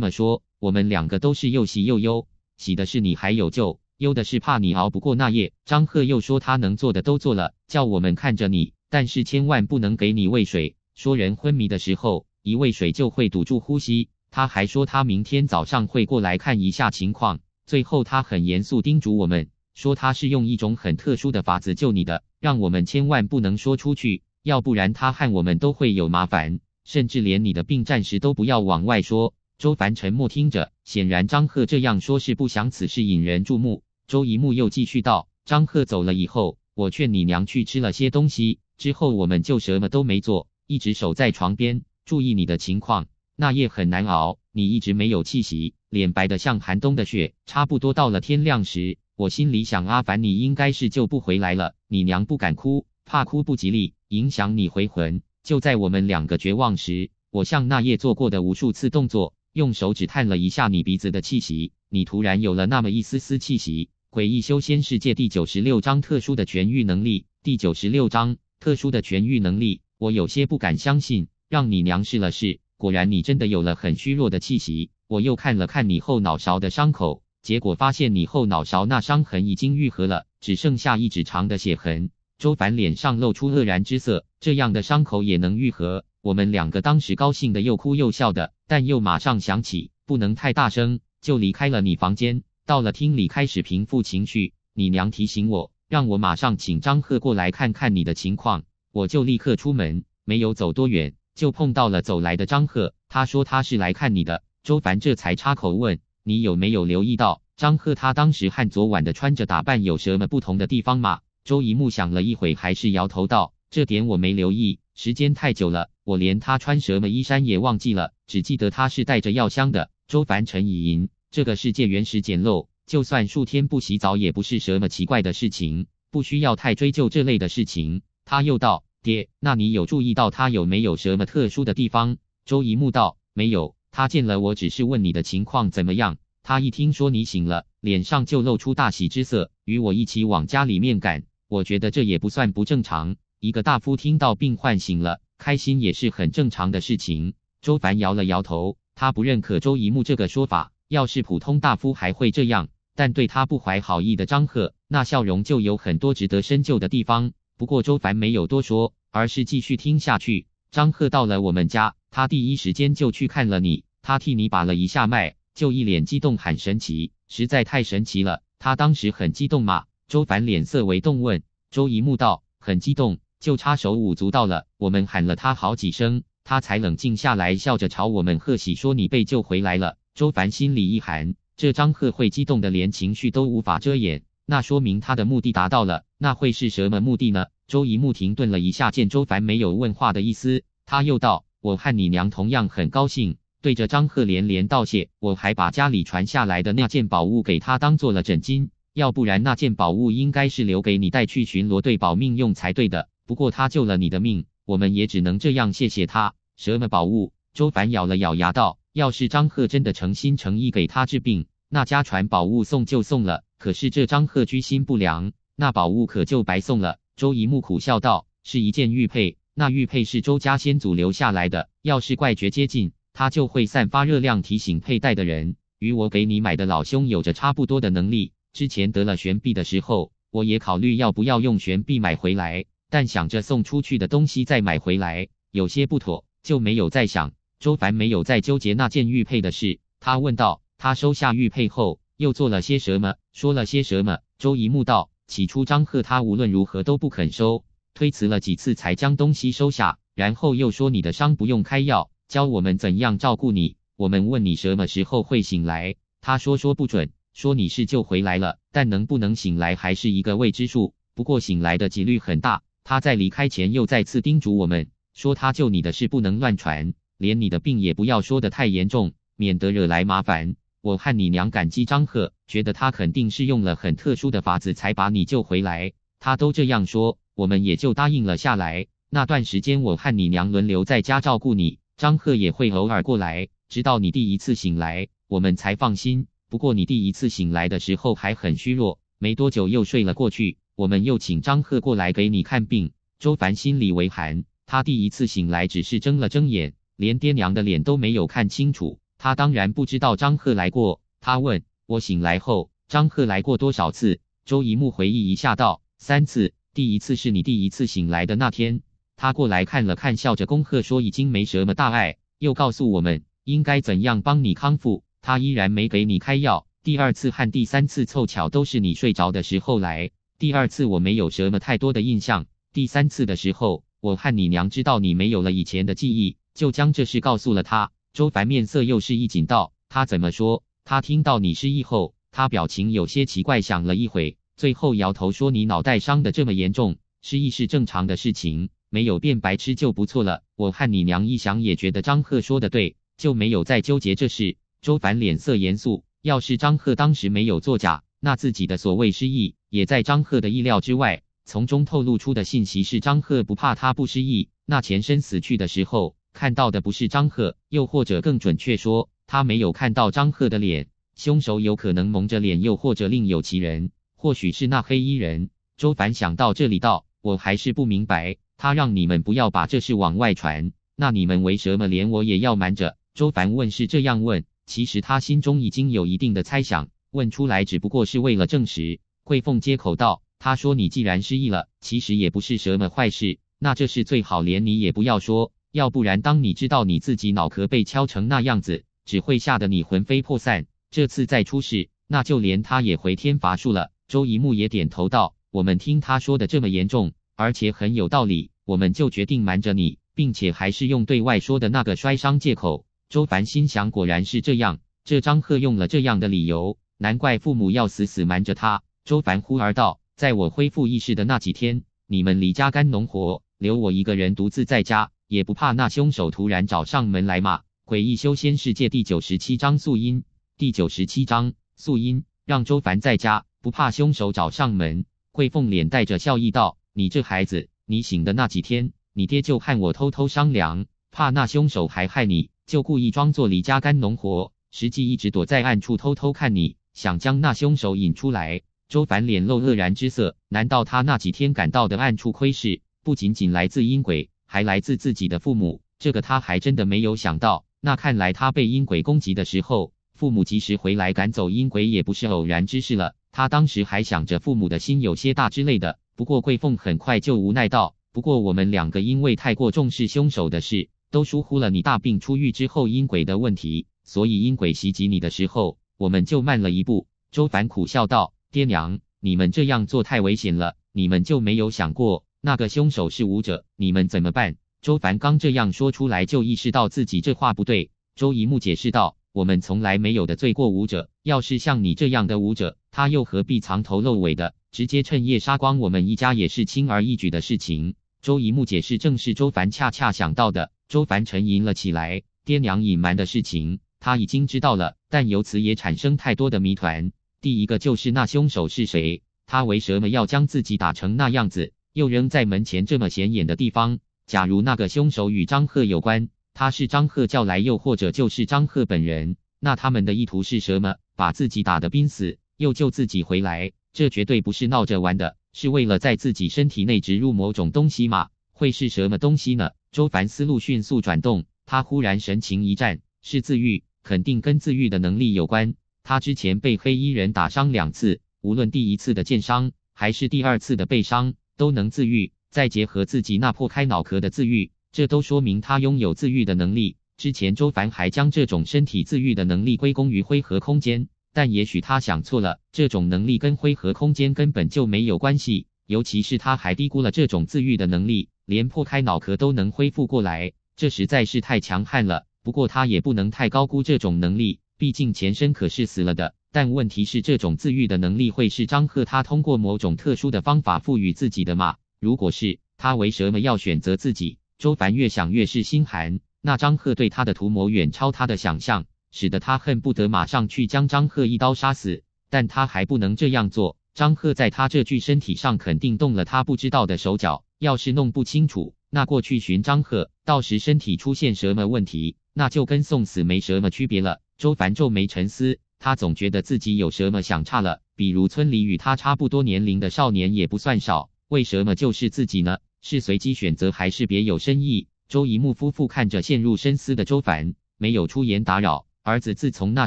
么说，我们两个都是又喜又忧。喜的是你还有救。忧的是怕你熬不过那夜。张贺又说他能做的都做了，叫我们看着你，但是千万不能给你喂水。说人昏迷的时候一喂水就会堵住呼吸。他还说他明天早上会过来看一下情况。最后他很严肃叮嘱我们，说他是用一种很特殊的法子救你的，让我们千万不能说出去，要不然他和我们都会有麻烦，甚至连你的病暂时都不要往外说。周凡沉默听着，显然张贺这样说是不想此事引人注目。周一木又继续道：“张贺走了以后，我劝你娘去吃了些东西。之后我们就什么都没做，一直守在床边，注意你的情况。那夜很难熬，你一直没有气息，脸白得像寒冬的雪。差不多到了天亮时，我心里想：阿凡，你应该是救不回来了。你娘不敢哭，怕哭不吉利，影响你回魂。就在我们两个绝望时，我像那夜做过的无数次动作，用手指探了一下你鼻子的气息。你突然有了那么一丝丝气息。”诡异修仙世界第九十六章特殊的痊愈能力。第九十六章特殊的痊愈能力，我有些不敢相信。让你娘试了试，果然你真的有了很虚弱的气息。我又看了看你后脑勺的伤口，结果发现你后脑勺那伤痕已经愈合了，只剩下一指长的血痕。周凡脸上露出愕然之色，这样的伤口也能愈合？我们两个当时高兴的又哭又笑的，但又马上想起不能太大声，就离开了你房间。到了厅里，开始平复情绪。你娘提醒我，让我马上请张赫过来看看你的情况，我就立刻出门。没有走多远，就碰到了走来的张赫。他说他是来看你的。周凡这才插口问：“你有没有留意到张赫他当时和昨晚的穿着打扮有什么不同的地方吗？”周一木想了一会，还是摇头道：“这点我没留意，时间太久了，我连他穿什么衣衫也忘记了，只记得他是带着药箱的。”周凡沉吟。这个世界原始简陋，就算数天不洗澡也不是什么奇怪的事情，不需要太追究这类的事情。他又道：“爹，那你有注意到他有没有什么特殊的地方？”周一木道：“没有，他见了我，只是问你的情况怎么样。他一听说你醒了，脸上就露出大喜之色，与我一起往家里面赶。我觉得这也不算不正常，一个大夫听到病患醒了，开心也是很正常的事情。”周凡摇了摇头，他不认可周一木这个说法。要是普通大夫还会这样，但对他不怀好意的张贺，那笑容就有很多值得深究的地方。不过周凡没有多说，而是继续听下去。张贺到了我们家，他第一时间就去看了你，他替你把了一下脉，就一脸激动，喊神奇，实在太神奇了。他当时很激动吗？周凡脸色为动，问周一木道：“很激动，就插手舞足蹈了。我们喊了他好几声，他才冷静下来，笑着朝我们贺喜，说你被救回来了。”周凡心里一寒，这张赫会激动的连情绪都无法遮掩，那说明他的目的达到了。那会是什么目的呢？周姨木停顿了一下，见周凡没有问话的意思，他又道：“我和你娘同样很高兴，对着张赫连连道谢。我还把家里传下来的那件宝物给他当做了枕巾，要不然那件宝物应该是留给你带去巡逻队保命用才对的。不过他救了你的命，我们也只能这样谢谢他。什么宝物？”周凡咬了咬牙道。要是张贺真的诚心诚意给他治病，那家传宝物送就送了。可是这张贺居心不良，那宝物可就白送了。周一木苦笑道：“是一件玉佩，那玉佩是周家先祖留下来的。要是怪绝接近，它就会散发热量提醒佩戴的人。与我给你买的老兄有着差不多的能力。之前得了玄币的时候，我也考虑要不要用玄币买回来，但想着送出去的东西再买回来有些不妥，就没有再想。”周凡没有再纠结那件玉佩的事，他问道：“他收下玉佩后又做了些什么？说了些什么？”周一木道：“起初张贺他无论如何都不肯收，推辞了几次才将东西收下。然后又说你的伤不用开药，教我们怎样照顾你。我们问你什么时候会醒来，他说说不准，说你是救回来了，但能不能醒来还是一个未知数。不过醒来的几率很大。他在离开前又再次叮嘱我们，说他救你的事不能乱传。”连你的病也不要说的太严重，免得惹来麻烦。我和你娘感激张赫，觉得他肯定是用了很特殊的法子才把你救回来。他都这样说，我们也就答应了下来。那段时间，我和你娘轮流在家照顾你，张赫也会偶尔过来，直到你第一次醒来，我们才放心。不过你第一次醒来的时候还很虚弱，没多久又睡了过去。我们又请张赫过来给你看病。周凡心里为寒，他第一次醒来只是睁了睁眼。连爹娘的脸都没有看清楚，他当然不知道张贺来过。他问我醒来后张贺来过多少次。周一木回忆一下道：“三次。第一次是你第一次醒来的那天，他过来看了看，笑着恭贺说已经没什么大碍，又告诉我们应该怎样帮你康复。他依然没给你开药。第二次和第三次凑巧都是你睡着的时候来。第二次我没有什么太多的印象。第三次的时候，我和你娘知道你没有了以前的记忆。”就将这事告诉了他。周凡面色又是一紧，道：“他怎么说？他听到你失忆后，他表情有些奇怪，想了一会，最后摇头说：你脑袋伤的这么严重，失忆是正常的事情，没有变白痴就不错了。我和你娘一想，也觉得张赫说的对，就没有再纠结这事。周凡脸色严肃，要是张赫当时没有作假，那自己的所谓失忆也在张赫的意料之外，从中透露出的信息是：张赫不怕他不失忆，那前身死去的时候。”看到的不是张赫，又或者更准确说，他没有看到张赫的脸。凶手有可能蒙着脸，又或者另有其人，或许是那黑衣人。周凡想到这里道：“我还是不明白，他让你们不要把这事往外传，那你们为什么连我也要瞒着？”周凡问是这样问，其实他心中已经有一定的猜想，问出来只不过是为了证实。桂凤接口道：“他说你既然失忆了，其实也不是什么坏事，那这事最好连你也不要说。”要不然，当你知道你自己脑壳被敲成那样子，只会吓得你魂飞魄散。这次再出事，那就连他也回天乏术了。周一木也点头道：“我们听他说的这么严重，而且很有道理，我们就决定瞒着你，并且还是用对外说的那个摔伤借口。”周凡心想：果然是这样，这张贺用了这样的理由，难怪父母要死死瞒着他。周凡忽而道：“在我恢复意识的那几天，你们离家干农活，留我一个人独自在家。”也不怕那凶手突然找上门来骂。诡异修仙世界第九十七章素英。第九十七章素英让周凡在家，不怕凶手找上门。慧凤脸带着笑意道：“你这孩子，你醒的那几天，你爹就和我偷偷商量，怕那凶手还害你，就故意装作离家干农活，实际一直躲在暗处偷偷看，你想将那凶手引出来。”周凡脸露愕然之色，难道他那几天赶到的暗处窥视，不仅仅来自阴鬼？还来自自己的父母，这个他还真的没有想到。那看来他被阴鬼攻击的时候，父母及时回来赶走阴鬼也不是偶然之事了。他当时还想着父母的心有些大之类的。不过桂凤很快就无奈道：“不过我们两个因为太过重视凶手的事，都疏忽了你大病初愈之后阴鬼的问题，所以阴鬼袭击你的时候，我们就慢了一步。”周凡苦笑道：“爹娘，你们这样做太危险了，你们就没有想过？”那个凶手是武者，你们怎么办？周凡刚这样说出来，就意识到自己这话不对。周一木解释道：“我们从来没有得罪过武者，要是像你这样的武者，他又何必藏头露尾的，直接趁夜杀光我们一家也是轻而易举的事情。”周一木解释，正是周凡恰恰想到的。周凡沉吟了起来。爹娘隐瞒的事情他已经知道了，但由此也产生太多的谜团。第一个就是那凶手是谁？他为什么要将自己打成那样子？又扔在门前这么显眼的地方。假如那个凶手与张贺有关，他是张贺叫来，又或者就是张贺本人，那他们的意图是什么？把自己打的濒死，又救自己回来，这绝对不是闹着玩的，是为了在自己身体内植入某种东西吗？会是什么东西呢？周凡思路迅速转动，他忽然神情一战，是自愈，肯定跟自愈的能力有关。他之前被黑衣人打伤两次，无论第一次的剑伤，还是第二次的被伤。都能自愈，再结合自己那破开脑壳的自愈，这都说明他拥有自愈的能力。之前周凡还将这种身体自愈的能力归功于灰和空间，但也许他想错了，这种能力跟灰和空间根本就没有关系。尤其是他还低估了这种自愈的能力，连破开脑壳都能恢复过来，这实在是太强悍了。不过他也不能太高估这种能力。毕竟前身可是死了的，但问题是这种自愈的能力会是张贺他通过某种特殊的方法赋予自己的吗？如果是，他为什么要选择自己？周凡越想越是心寒，那张贺对他的图谋远超他的想象，使得他恨不得马上去将张贺一刀杀死，但他还不能这样做。张贺在他这具身体上肯定动了他不知道的手脚，要是弄不清楚，那过去寻张贺，到时身体出现什么问题，那就跟送死没什么区别了。周凡皱眉沉思，他总觉得自己有什么想差了。比如村里与他差不多年龄的少年也不算少，为什么就是自己呢？是随机选择还是别有深意？周一木夫妇看着陷入深思的周凡，没有出言打扰。儿子自从那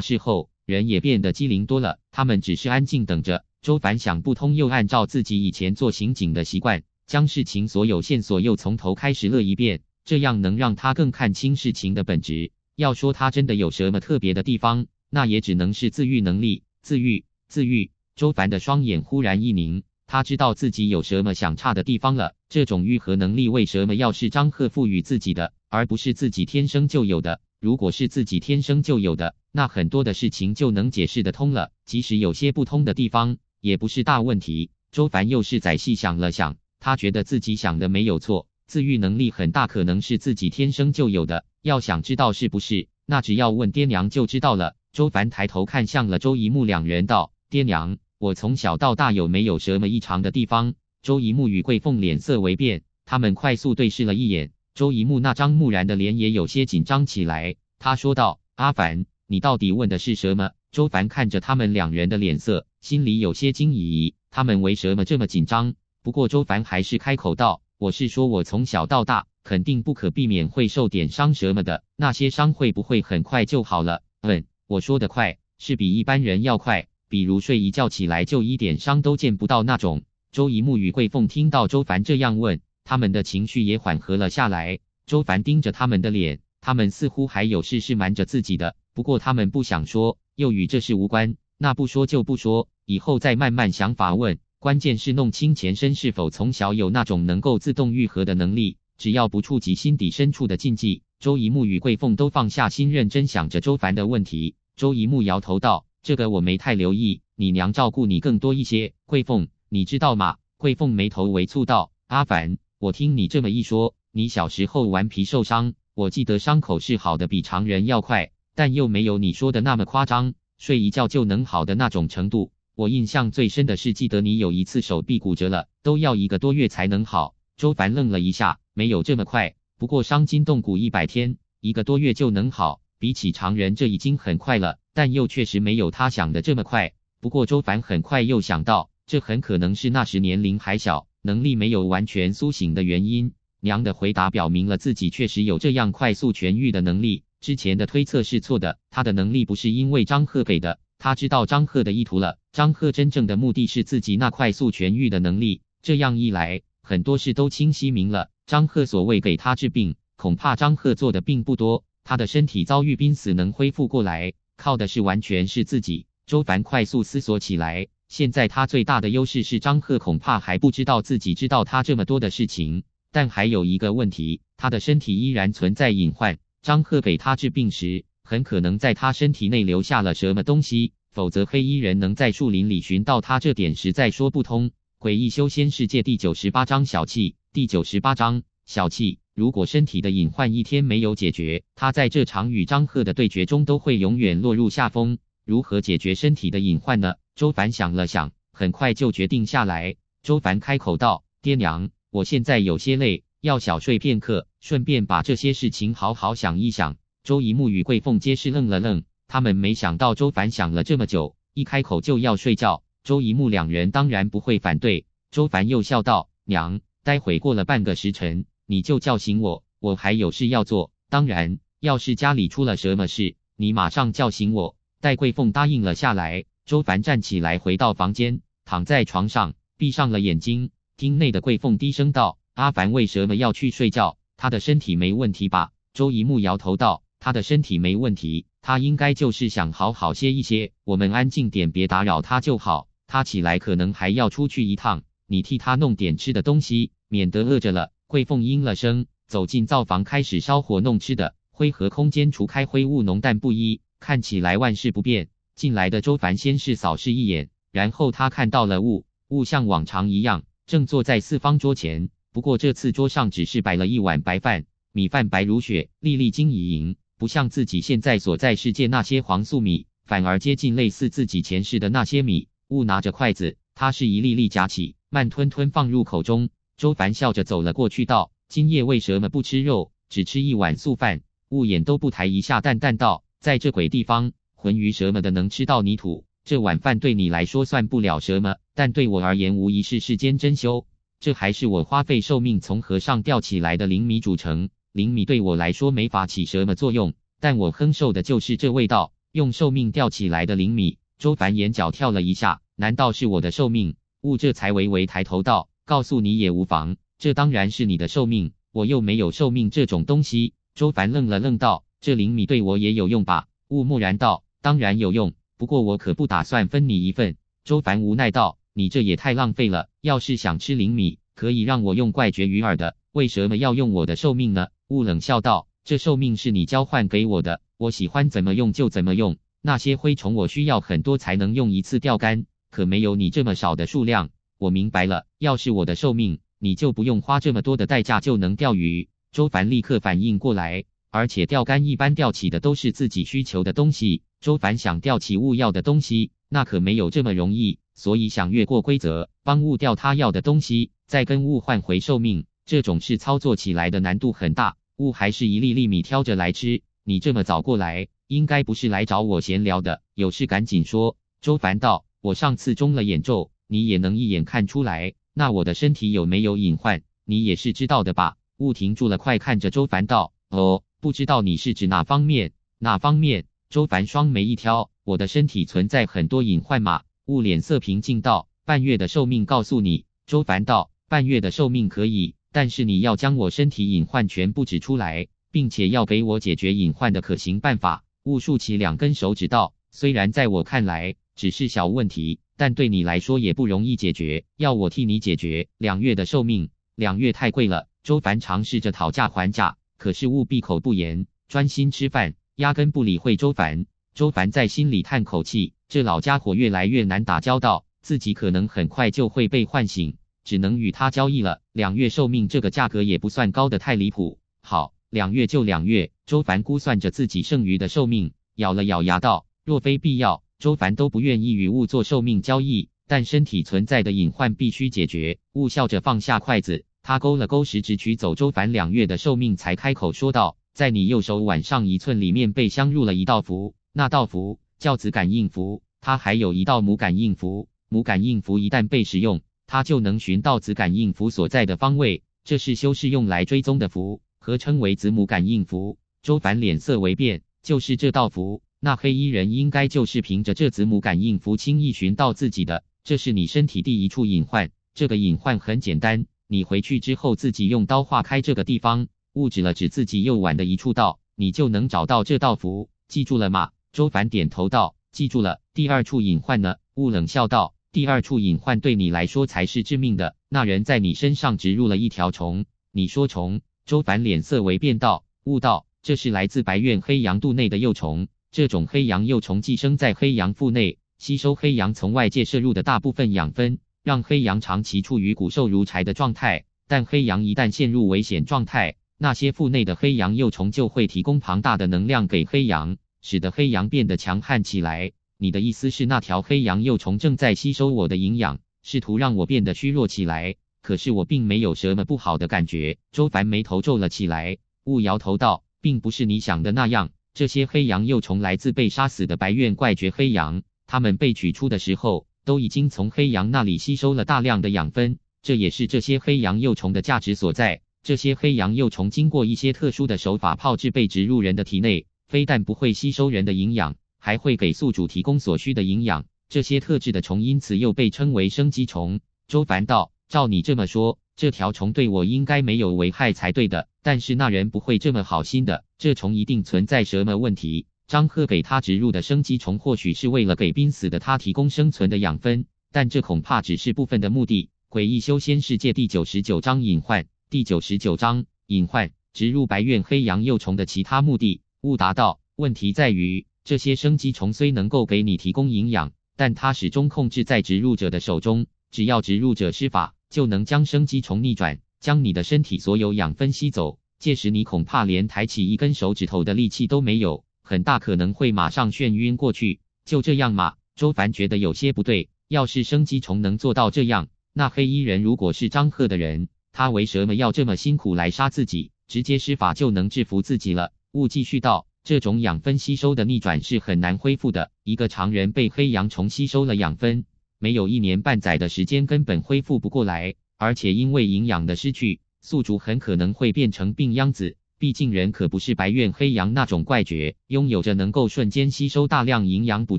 事后，人也变得机灵多了。他们只是安静等着。周凡想不通，又按照自己以前做刑警的习惯，将事情所有线索又从头开始了一遍，这样能让他更看清事情的本质。要说他真的有什么特别的地方，那也只能是自愈能力。自愈，自愈。周凡的双眼忽然一凝，他知道自己有什么想差的地方了。这种愈合能力为什么要是张赫赋予自己的，而不是自己天生就有的？如果是自己天生就有的，那很多的事情就能解释得通了。即使有些不通的地方，也不是大问题。周凡又是仔细想了想，他觉得自己想的没有错。自愈能力很大，可能是自己天生就有的。要想知道是不是，那只要问爹娘就知道了。周凡抬头看向了周一木两人，道：“爹娘，我从小到大有没有什么异常的地方？”周一木与桂凤脸色微变，他们快速对视了一眼，周一木那张木然的脸也有些紧张起来。他说道：“阿凡，你到底问的是什么？”周凡看着他们两人的脸色，心里有些惊疑，他们为什么这么紧张？不过周凡还是开口道。我是说，我从小到大，肯定不可避免会受点伤什么的。那些伤会不会很快就好了？嗯，我说的快，是比一般人要快。比如睡一觉起来就一点伤都见不到那种。周一木与桂凤听到周凡这样问，他们的情绪也缓和了下来。周凡盯着他们的脸，他们似乎还有事是瞒着自己的，不过他们不想说，又与这事无关，那不说就不说，以后再慢慢想法问。关键是弄清前身是否从小有那种能够自动愈合的能力。只要不触及心底深处的禁忌，周一木与桂凤都放下心，认真想着周凡的问题。周一木摇头道：“这个我没太留意，你娘照顾你更多一些。”桂凤，你知道吗？桂凤眉头微蹙道：“阿凡，我听你这么一说，你小时候顽皮受伤，我记得伤口是好的比常人要快，但又没有你说的那么夸张，睡一觉就能好的那种程度。”我印象最深的是，记得你有一次手臂骨折了，都要一个多月才能好。周凡愣了一下，没有这么快，不过伤筋动骨一百天，一个多月就能好，比起常人这已经很快了，但又确实没有他想的这么快。不过周凡很快又想到，这很可能是那时年龄还小，能力没有完全苏醒的原因。娘的回答表明了自己确实有这样快速痊愈的能力，之前的推测是错的，他的能力不是因为张赫给的。他知道张赫的意图了。张赫真正的目的是自己那快速痊愈的能力。这样一来，很多事都清晰明了。张赫所谓给他治病，恐怕张赫做的并不多。他的身体遭遇濒死，能恢复过来，靠的是完全是自己。周凡快速思索起来。现在他最大的优势是张赫恐怕还不知道自己知道他这么多的事情。但还有一个问题，他的身体依然存在隐患。张赫给他治病时。很可能在他身体内留下了什么东西，否则黑衣人能在树林里寻到他，这点实在说不通。诡异修仙世界第九十八章小气。第九十八章小气。如果身体的隐患一天没有解决，他在这场与张赫的对决中都会永远落入下风。如何解决身体的隐患呢？周凡想了想，很快就决定下来。周凡开口道：“爹娘，我现在有些累，要小睡片刻，顺便把这些事情好好想一想。”周一木与桂凤皆是愣了愣，他们没想到周凡想了这么久，一开口就要睡觉。周一木两人当然不会反对。周凡又笑道：“娘，待会过了半个时辰，你就叫醒我，我还有事要做。当然，要是家里出了什么事，你马上叫醒我。”戴桂凤答应了下来。周凡站起来，回到房间，躺在床上，闭上了眼睛，厅内的桂凤低声道：“阿凡为什么要去睡觉？他的身体没问题吧？”周一木摇头道。他的身体没问题，他应该就是想好好歇一歇。我们安静点，别打扰他就好。他起来可能还要出去一趟，你替他弄点吃的东西，免得饿着了。桂凤应了声，走进灶房，开始烧火弄吃的。灰和空间除开灰雾浓淡不一，看起来万事不变。进来的周凡先是扫视一眼，然后他看到了雾雾，像往常一样，正坐在四方桌前。不过这次桌上只是摆了一碗白饭，米饭白如雪，粒粒晶莹莹。不像自己现在所在世界那些黄素米，反而接近类似自己前世的那些米。雾拿着筷子，他是一粒粒夹起，慢吞吞放入口中。周凡笑着走了过去，道：“今夜为什么？不吃肉，只吃一碗素饭。”雾眼都不抬一下，淡淡道：“在这鬼地方，浑鱼什么的能吃到泥土？这碗饭对你来说算不了什么，但对我而言，无疑是世间珍馐。这还是我花费寿命从河上钓起来的灵米煮成。”灵米对我来说没法起什么作用，但我哼受的就是这味道。用寿命吊起来的灵米，周凡眼角跳了一下，难道是我的寿命？雾这才微微抬头道：“告诉你也无妨，这当然是你的寿命，我又没有寿命这种东西。”周凡愣了愣道：“这灵米对我也有用吧？”雾木然道：“当然有用，不过我可不打算分你一份。”周凡无奈道：“你这也太浪费了，要是想吃灵米，可以让我用怪绝鱼饵的，为什么要用我的寿命呢？”雾冷笑道：“这寿命是你交换给我的，我喜欢怎么用就怎么用。那些灰虫我需要很多才能用一次钓竿，可没有你这么少的数量。我明白了，要是我的寿命，你就不用花这么多的代价就能钓鱼。”周凡立刻反应过来，而且钓竿一般钓起的都是自己需求的东西。周凡想钓起雾要的东西，那可没有这么容易，所以想越过规则帮雾钓他要的东西，再跟雾换回寿命。这种事操作起来的难度很大，雾还是一粒粒米挑着来吃。你这么早过来，应该不是来找我闲聊的，有事赶紧说。周凡道，我上次中了眼咒，你也能一眼看出来，那我的身体有没有隐患，你也是知道的吧？雾停住了，快看着周凡道。哦，不知道你是指哪方面？哪方面？周凡双眉一挑，我的身体存在很多隐患吗？雾脸色平静道，半月的寿命告诉你。周凡道，半月的寿命可以。但是你要将我身体隐患全部指出来，并且要给我解决隐患的可行办法。勿竖起两根手指道：“虽然在我看来只是小问题，但对你来说也不容易解决。要我替你解决，两月的寿命，两月太贵了。”周凡尝试着讨价还价，可是雾闭口不言，专心吃饭，压根不理会周凡。周凡在心里叹口气，这老家伙越来越难打交道，自己可能很快就会被唤醒，只能与他交易了。两月寿命，这个价格也不算高的太离谱。好，两月就两月。周凡估算着自己剩余的寿命，咬了咬牙道：“若非必要，周凡都不愿意与物做寿命交易。但身体存在的隐患必须解决。”物笑着放下筷子，他勾了勾食指，取走周凡两月的寿命，才开口说道：“在你右手腕上一寸里面被镶入了一道符，那道符叫子感应符，它还有一道母感应符。母感应符一旦被使用。”他就能寻到子感应符所在的方位，这是修士用来追踪的符，合称为子母感应符。周凡脸色微变，就是这道符，那黑衣人应该就是凭着这子母感应符轻易寻到自己的。这是你身体第一处隐患，这个隐患很简单，你回去之后自己用刀划开这个地方。误指了指自己右腕的一处道，你就能找到这道符。记住了吗？周凡点头道：“记住了。”第二处隐患呢？雾冷笑道。第二处隐患对你来说才是致命的。那人在你身上植入了一条虫。你说虫？周凡脸色为变，道：“悟道，这是来自白院黑羊肚内的幼虫。这种黑羊幼虫寄生在黑羊腹内，吸收黑羊从外界摄入的大部分养分，让黑羊长期处于骨瘦如柴的状态。但黑羊一旦陷入危险状态，那些腹内的黑羊幼虫就会提供庞大的能量给黑羊，使得黑羊变得强悍起来。”你的意思是，那条黑羊幼虫正在吸收我的营养，试图让我变得虚弱起来？可是我并没有什么不好的感觉。周凡眉头皱了起来，雾摇头道：“并不是你想的那样。这些黑羊幼虫来自被杀死的白怨怪绝黑羊，它们被取出的时候，都已经从黑羊那里吸收了大量的养分，这也是这些黑羊幼虫的价值所在。这些黑羊幼虫经过一些特殊的手法泡制，被植入人的体内，非但不会吸收人的营养。”还会给宿主提供所需的营养，这些特制的虫因此又被称为生机虫。周凡道：“照你这么说，这条虫对我应该没有危害才对的。但是那人不会这么好心的，这虫一定存在什么问题。”张赫给他植入的生机虫，或许是为了给濒死的他提供生存的养分，但这恐怕只是部分的目的。诡异修仙世界第九十九章隐患。第九十九章隐患：植入白怨黑羊幼虫的其他目的。误达到问题在于。这些生机虫虽能够给你提供营养，但它始终控制在植入者的手中。只要植入者施法，就能将生机虫逆转，将你的身体所有养分吸走。届时你恐怕连抬起一根手指头的力气都没有，很大可能会马上眩晕过去。就这样吗？周凡觉得有些不对。要是生机虫能做到这样，那黑衣人如果是张贺的人，他为什么要这么辛苦来杀自己？直接施法就能制服自己了。雾继续道。这种养分吸收的逆转是很难恢复的。一个常人被黑羊虫吸收了养分，没有一年半载的时间，根本恢复不过来。而且因为营养的失去，宿主很可能会变成病秧子。毕竟人可不是白怨黑羊那种怪绝，拥有着能够瞬间吸收大量营养补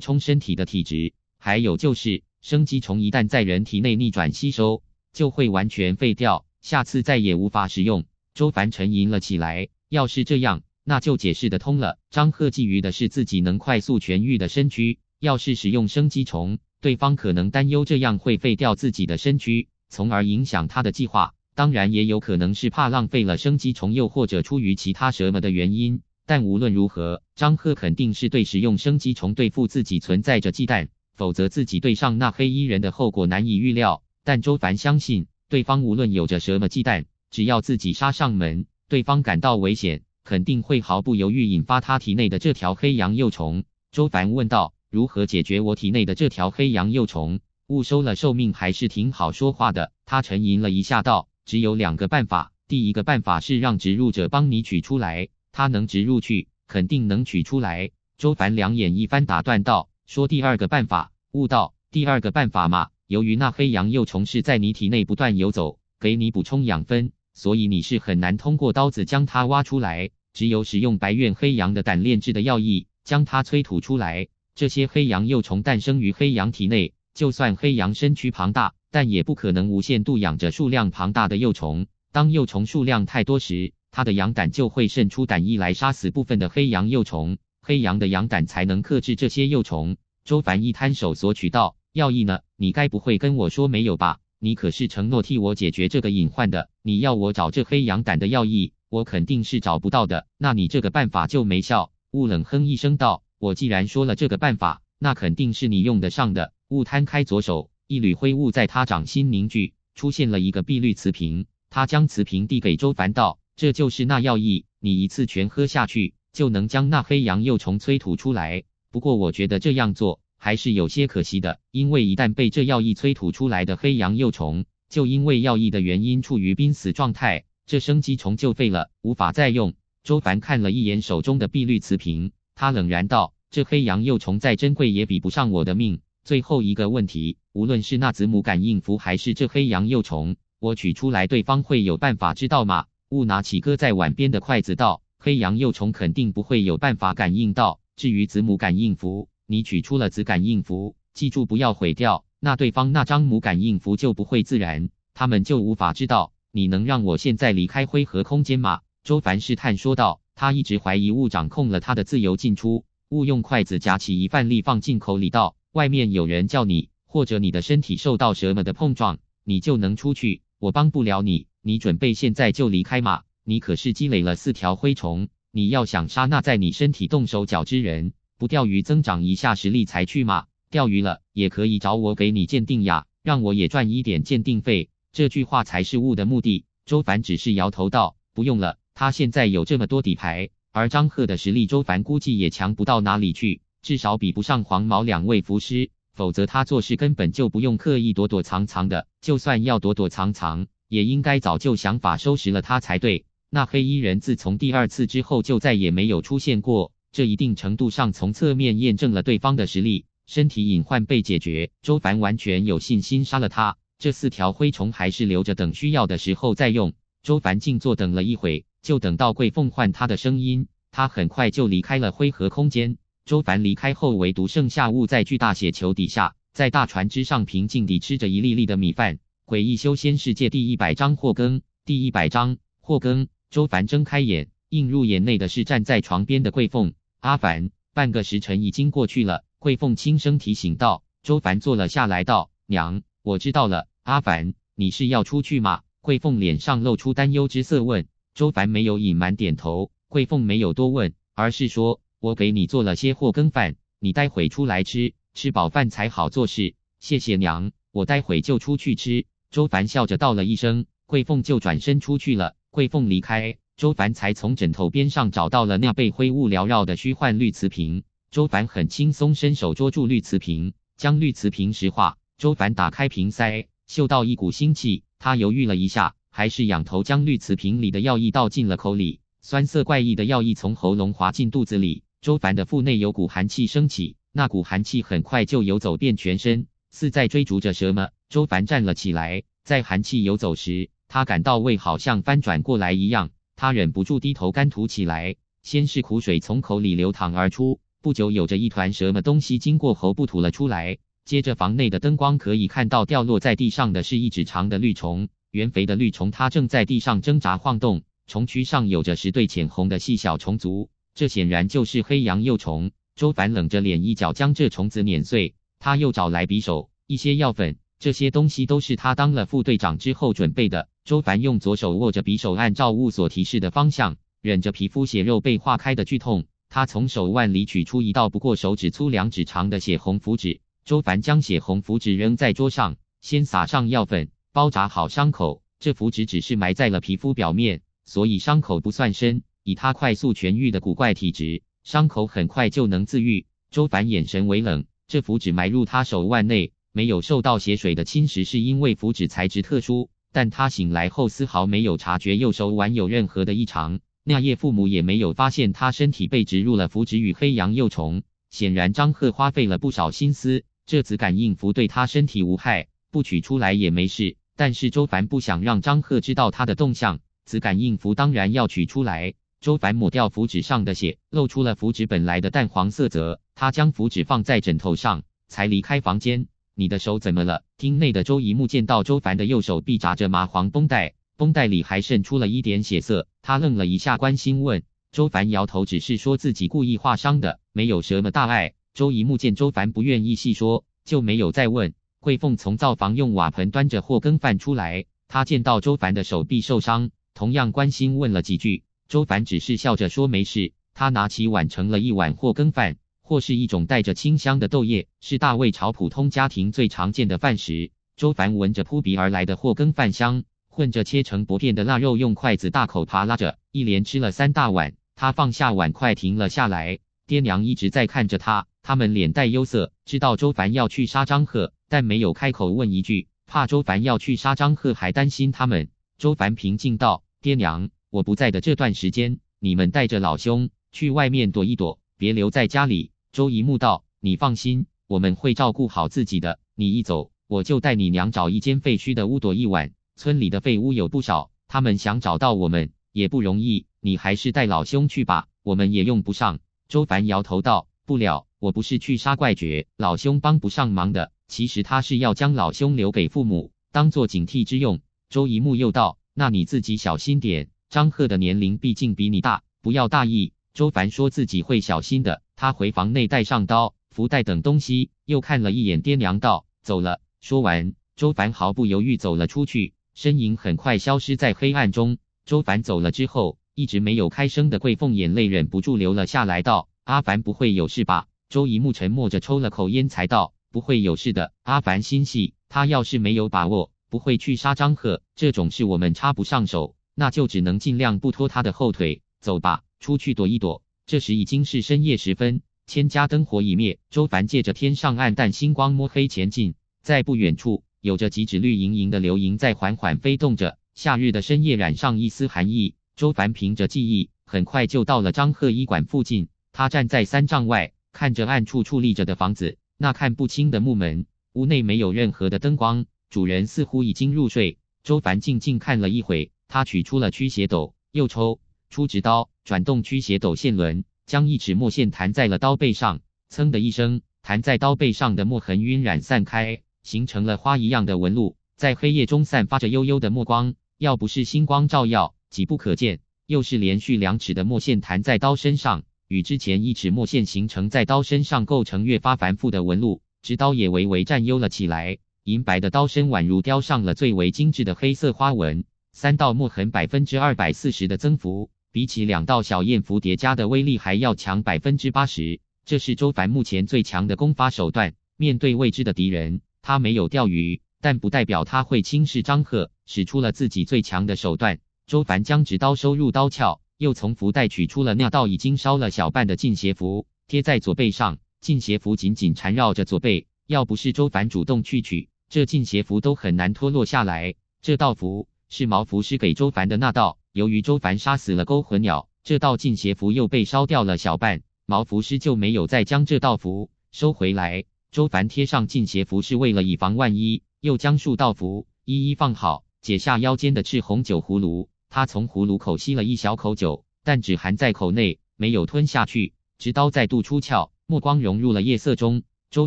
充身体的体质。还有就是，生机虫一旦在人体内逆转吸收，就会完全废掉，下次再也无法使用。周凡沉吟了起来，要是这样。那就解释得通了。张赫觊觎的是自己能快速痊愈的身躯，要是使用生机虫，对方可能担忧这样会废掉自己的身躯，从而影响他的计划。当然，也有可能是怕浪费了生机虫，又或者出于其他什么的原因。但无论如何，张赫肯定是对使用生机虫对付自己存在着忌惮，否则自己对上那黑衣人的后果难以预料。但周凡相信，对方无论有着什么忌惮，只要自己杀上门，对方感到危险。肯定会毫不犹豫引发他体内的这条黑羊幼虫。周凡问道：“如何解决我体内的这条黑羊幼虫？”悟收了寿命还是挺好说话的。他沉吟了一下道：“只有两个办法。第一个办法是让植入者帮你取出来，他能植入去，肯定能取出来。”周凡两眼一翻打断道：“说第二个办法，悟道。第二个办法嘛，由于那黑羊幼虫是在你体内不断游走，给你补充养分，所以你是很难通过刀子将它挖出来。”只有使用白怨黑羊的胆炼制的药液，将它催吐出来。这些黑羊幼虫诞生于黑羊体内，就算黑羊身躯庞大，但也不可能无限度养着数量庞大的幼虫。当幼虫数量太多时，它的羊胆就会渗出胆液来杀死部分的黑羊幼虫，黑羊的羊胆才能克制这些幼虫。周凡一摊手索取道：“药液呢？你该不会跟我说没有吧？你可是承诺替我解决这个隐患的，你要我找这黑羊胆的药液。”我肯定是找不到的，那你这个办法就没效。”雾冷哼一声道：“我既然说了这个办法，那肯定是你用得上的。”雾摊开左手，一缕灰雾在他掌心凝聚，出现了一个碧绿瓷瓶。他将瓷瓶递给周凡道：“这就是那药液，你一次全喝下去，就能将那黑羊幼虫催吐出来。不过我觉得这样做还是有些可惜的，因为一旦被这药液催吐出来的黑羊幼虫，就因为药液的原因处于濒死状态。”这生机虫就废了，无法再用。周凡看了一眼手中的碧绿瓷瓶，他冷然道：“这黑羊幼虫再珍贵，也比不上我的命。”最后一个问题，无论是那子母感应符还是这黑羊幼虫，我取出来，对方会有办法知道吗？”雾拿起搁在碗边的筷子道：“黑羊幼虫肯定不会有办法感应到。至于子母感应符，你取出了子感应符，记住不要毁掉，那对方那张母感应符就不会自燃，他们就无法知道。”你能让我现在离开灰和空间吗？周凡试探说道。他一直怀疑雾掌控了他的自由进出。雾用筷子夹起一饭粒放进口里道：“外面有人叫你，或者你的身体受到什么的碰撞，你就能出去。我帮不了你。你准备现在就离开吗？你可是积累了四条灰虫，你要想杀那在你身体动手脚之人，不钓鱼增长一下实力才去吗？钓鱼了也可以找我给你鉴定呀，让我也赚一点鉴定费。”这句话才是悟的目的。周凡只是摇头道：“不用了，他现在有这么多底牌，而张赫的实力，周凡估计也强不到哪里去，至少比不上黄毛两位符师。否则他做事根本就不用刻意躲躲藏藏的，就算要躲躲藏藏，也应该早就想法收拾了他才对。”那黑衣人自从第二次之后就再也没有出现过，这一定程度上从侧面验证了对方的实力。身体隐患被解决，周凡完全有信心杀了他。这四条灰虫还是留着，等需要的时候再用。周凡静坐等了一会，就等到桂凤唤他的声音，他很快就离开了灰河空间。周凡离开后，唯独剩下雾在巨大雪球底下，在大船之上平静地吃着一粒粒的米饭。诡异修仙世界第一百章霍更，第一百章霍更。周凡睁开眼，映入眼内的是站在床边的桂凤。阿凡，半个时辰已经过去了，桂凤轻声提醒道。周凡坐了下来，道：“娘，我知道了。”阿凡，你是要出去吗？桂凤脸上露出担忧之色，问周凡，没有隐瞒，点头。桂凤没有多问，而是说：“我给你做了些祸根饭，你待会出来吃，吃饱饭才好做事。”谢谢娘，我待会就出去吃。周凡笑着道了一声，桂凤就转身出去了。桂凤离开，周凡才从枕头边上找到了那被灰雾缭绕的虚幻绿瓷瓶。周凡很轻松，伸手捉住绿瓷瓶，将绿瓷瓶石化。周凡打开瓶塞。嗅到一股腥气，他犹豫了一下，还是仰头将绿瓷瓶里的药液倒进了口里。酸涩怪异的药液从喉咙滑进肚子里，周凡的腹内有股寒气升起，那股寒气很快就游走遍全身，似在追逐着什么。周凡站了起来，在寒气游走时，他感到胃好像翻转过来一样，他忍不住低头干吐起来，先是苦水从口里流淌而出，不久有着一团什么东西经过喉部吐了出来。接着，房内的灯光可以看到，掉落在地上的是一指长的绿虫，圆肥的绿虫，它正在地上挣扎晃动，虫躯上有着十对浅红的细小虫足，这显然就是黑羊幼虫。周凡冷着脸一脚将这虫子碾碎，他又找来匕首、一些药粉，这些东西都是他当了副队长之后准备的。周凡用左手握着匕首，按照物所提示的方向，忍着皮肤血肉被划开的剧痛，他从手腕里取出一道不过手指粗、两指长的血红符纸。周凡将血红符纸扔在桌上，先撒上药粉，包扎好伤口。这符纸只是埋在了皮肤表面，所以伤口不算深。以他快速痊愈的古怪体质，伤口很快就能自愈。周凡眼神微冷，这符纸埋入他手腕内，没有受到血水的侵蚀，是因为符纸材质特殊。但他醒来后丝毫没有察觉右手腕有任何的异常。那夜父母也没有发现他身体被植入了符纸与黑羊幼虫。显然张赫花费了不少心思。这紫感应符对他身体无害，不取出来也没事。但是周凡不想让张赫知道他的动向，紫感应符当然要取出来。周凡抹掉符纸上的血，露出了符纸本来的淡黄色泽。他将符纸放在枕头上，才离开房间。你的手怎么了？厅内的周姨木见到周凡的右手臂扎着麻黄绷带，绷带里还渗出了一点血色。他愣了一下，关心问周凡，摇头，只是说自己故意划伤的，没有什么大碍。周姨木见周凡不愿意细说，就没有再问。桂凤从灶房用瓦盆端着霍根饭出来，她见到周凡的手臂受伤，同样关心问了几句。周凡只是笑着说没事。他拿起碗盛了一碗霍根饭，或是一种带着清香的豆叶，是大卫朝普通家庭最常见的饭食。周凡闻着扑鼻而来的霍根饭香，混着切成薄片的腊肉，用筷子大口扒拉着，一连吃了三大碗。他放下碗筷，停了下来。爹娘一直在看着他。他们脸带忧色，知道周凡要去杀张贺，但没有开口问一句，怕周凡要去杀张贺，还担心他们。周凡平静道：“爹娘，我不在的这段时间，你们带着老兄去外面躲一躲，别留在家里。”周姨木道：“你放心，我们会照顾好自己的。你一走，我就带你娘找一间废墟的屋躲一晚。村里的废屋有不少，他们想找到我们也不容易。你还是带老兄去吧，我们也用不上。”周凡摇头道：“不了。”我不是去杀怪绝，老兄帮不上忙的。其实他是要将老兄留给父母，当做警惕之用。周一木又道：“那你自己小心点。”张贺的年龄毕竟比你大，不要大意。周凡说自己会小心的。他回房内带上刀、福袋等东西，又看了一眼爹娘，道：“走了。”说完，周凡毫不犹豫走了出去，身影很快消失在黑暗中。周凡走了之后，一直没有开声的桂凤眼泪忍不住流了下来，道：“阿凡不会有事吧？”周一木沉默着抽了口烟，才道：“不会有事的。”阿凡心细，他要是没有把握，不会去杀张贺。这种事我们插不上手，那就只能尽量不拖他的后腿。走吧，出去躲一躲。这时已经是深夜时分，千家灯火已灭。周凡借着天上暗淡星光摸黑前进，在不远处有着几只绿莹莹的流萤在缓缓飞动着。夏日的深夜染上一丝寒意。周凡凭着记忆，很快就到了张贺医馆附近。他站在三丈外。看着暗处矗立着的房子，那看不清的木门，屋内没有任何的灯光，主人似乎已经入睡。周凡静静看了一会，他取出了驱邪斗，又抽出直刀，转动驱邪斗线轮，将一尺墨线弹在了刀背上，噌的一声，弹在刀背上的墨痕晕染散开，形成了花一样的纹路，在黑夜中散发着幽幽的墨光。要不是星光照耀，几不可见。又是连续两尺的墨线弹在刀身上。与之前一尺墨线形成在刀身上，构成越发繁复的纹路。直刀也微微占优了起来。银白的刀身宛如雕上了最为精致的黑色花纹。三道墨痕，百分之二百四十的增幅，比起两道小燕符叠加的威力还要强百分之八十。这是周凡目前最强的攻发手段。面对未知的敌人，他没有钓鱼，但不代表他会轻视张赫，使出了自己最强的手段，周凡将直刀收入刀鞘。又从福袋取出了那道已经烧了小半的净邪符，贴在左背上。净邪符紧紧缠绕着左背，要不是周凡主动去取，这净邪符都很难脱落下来。这道符是毛符师给周凡的那道，由于周凡杀死了勾魂鸟，这道净邪符又被烧掉了小半，毛符师就没有再将这道符收回来。周凡贴上净邪符是为了以防万一，又将数道符一一放好，解下腰间的赤红酒葫芦。他从葫芦口吸了一小口酒，但只含在口内，没有吞下去。直刀再度出鞘，目光融入了夜色中。周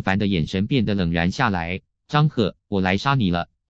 凡的眼神变得冷然下来。张贺，我来杀你了。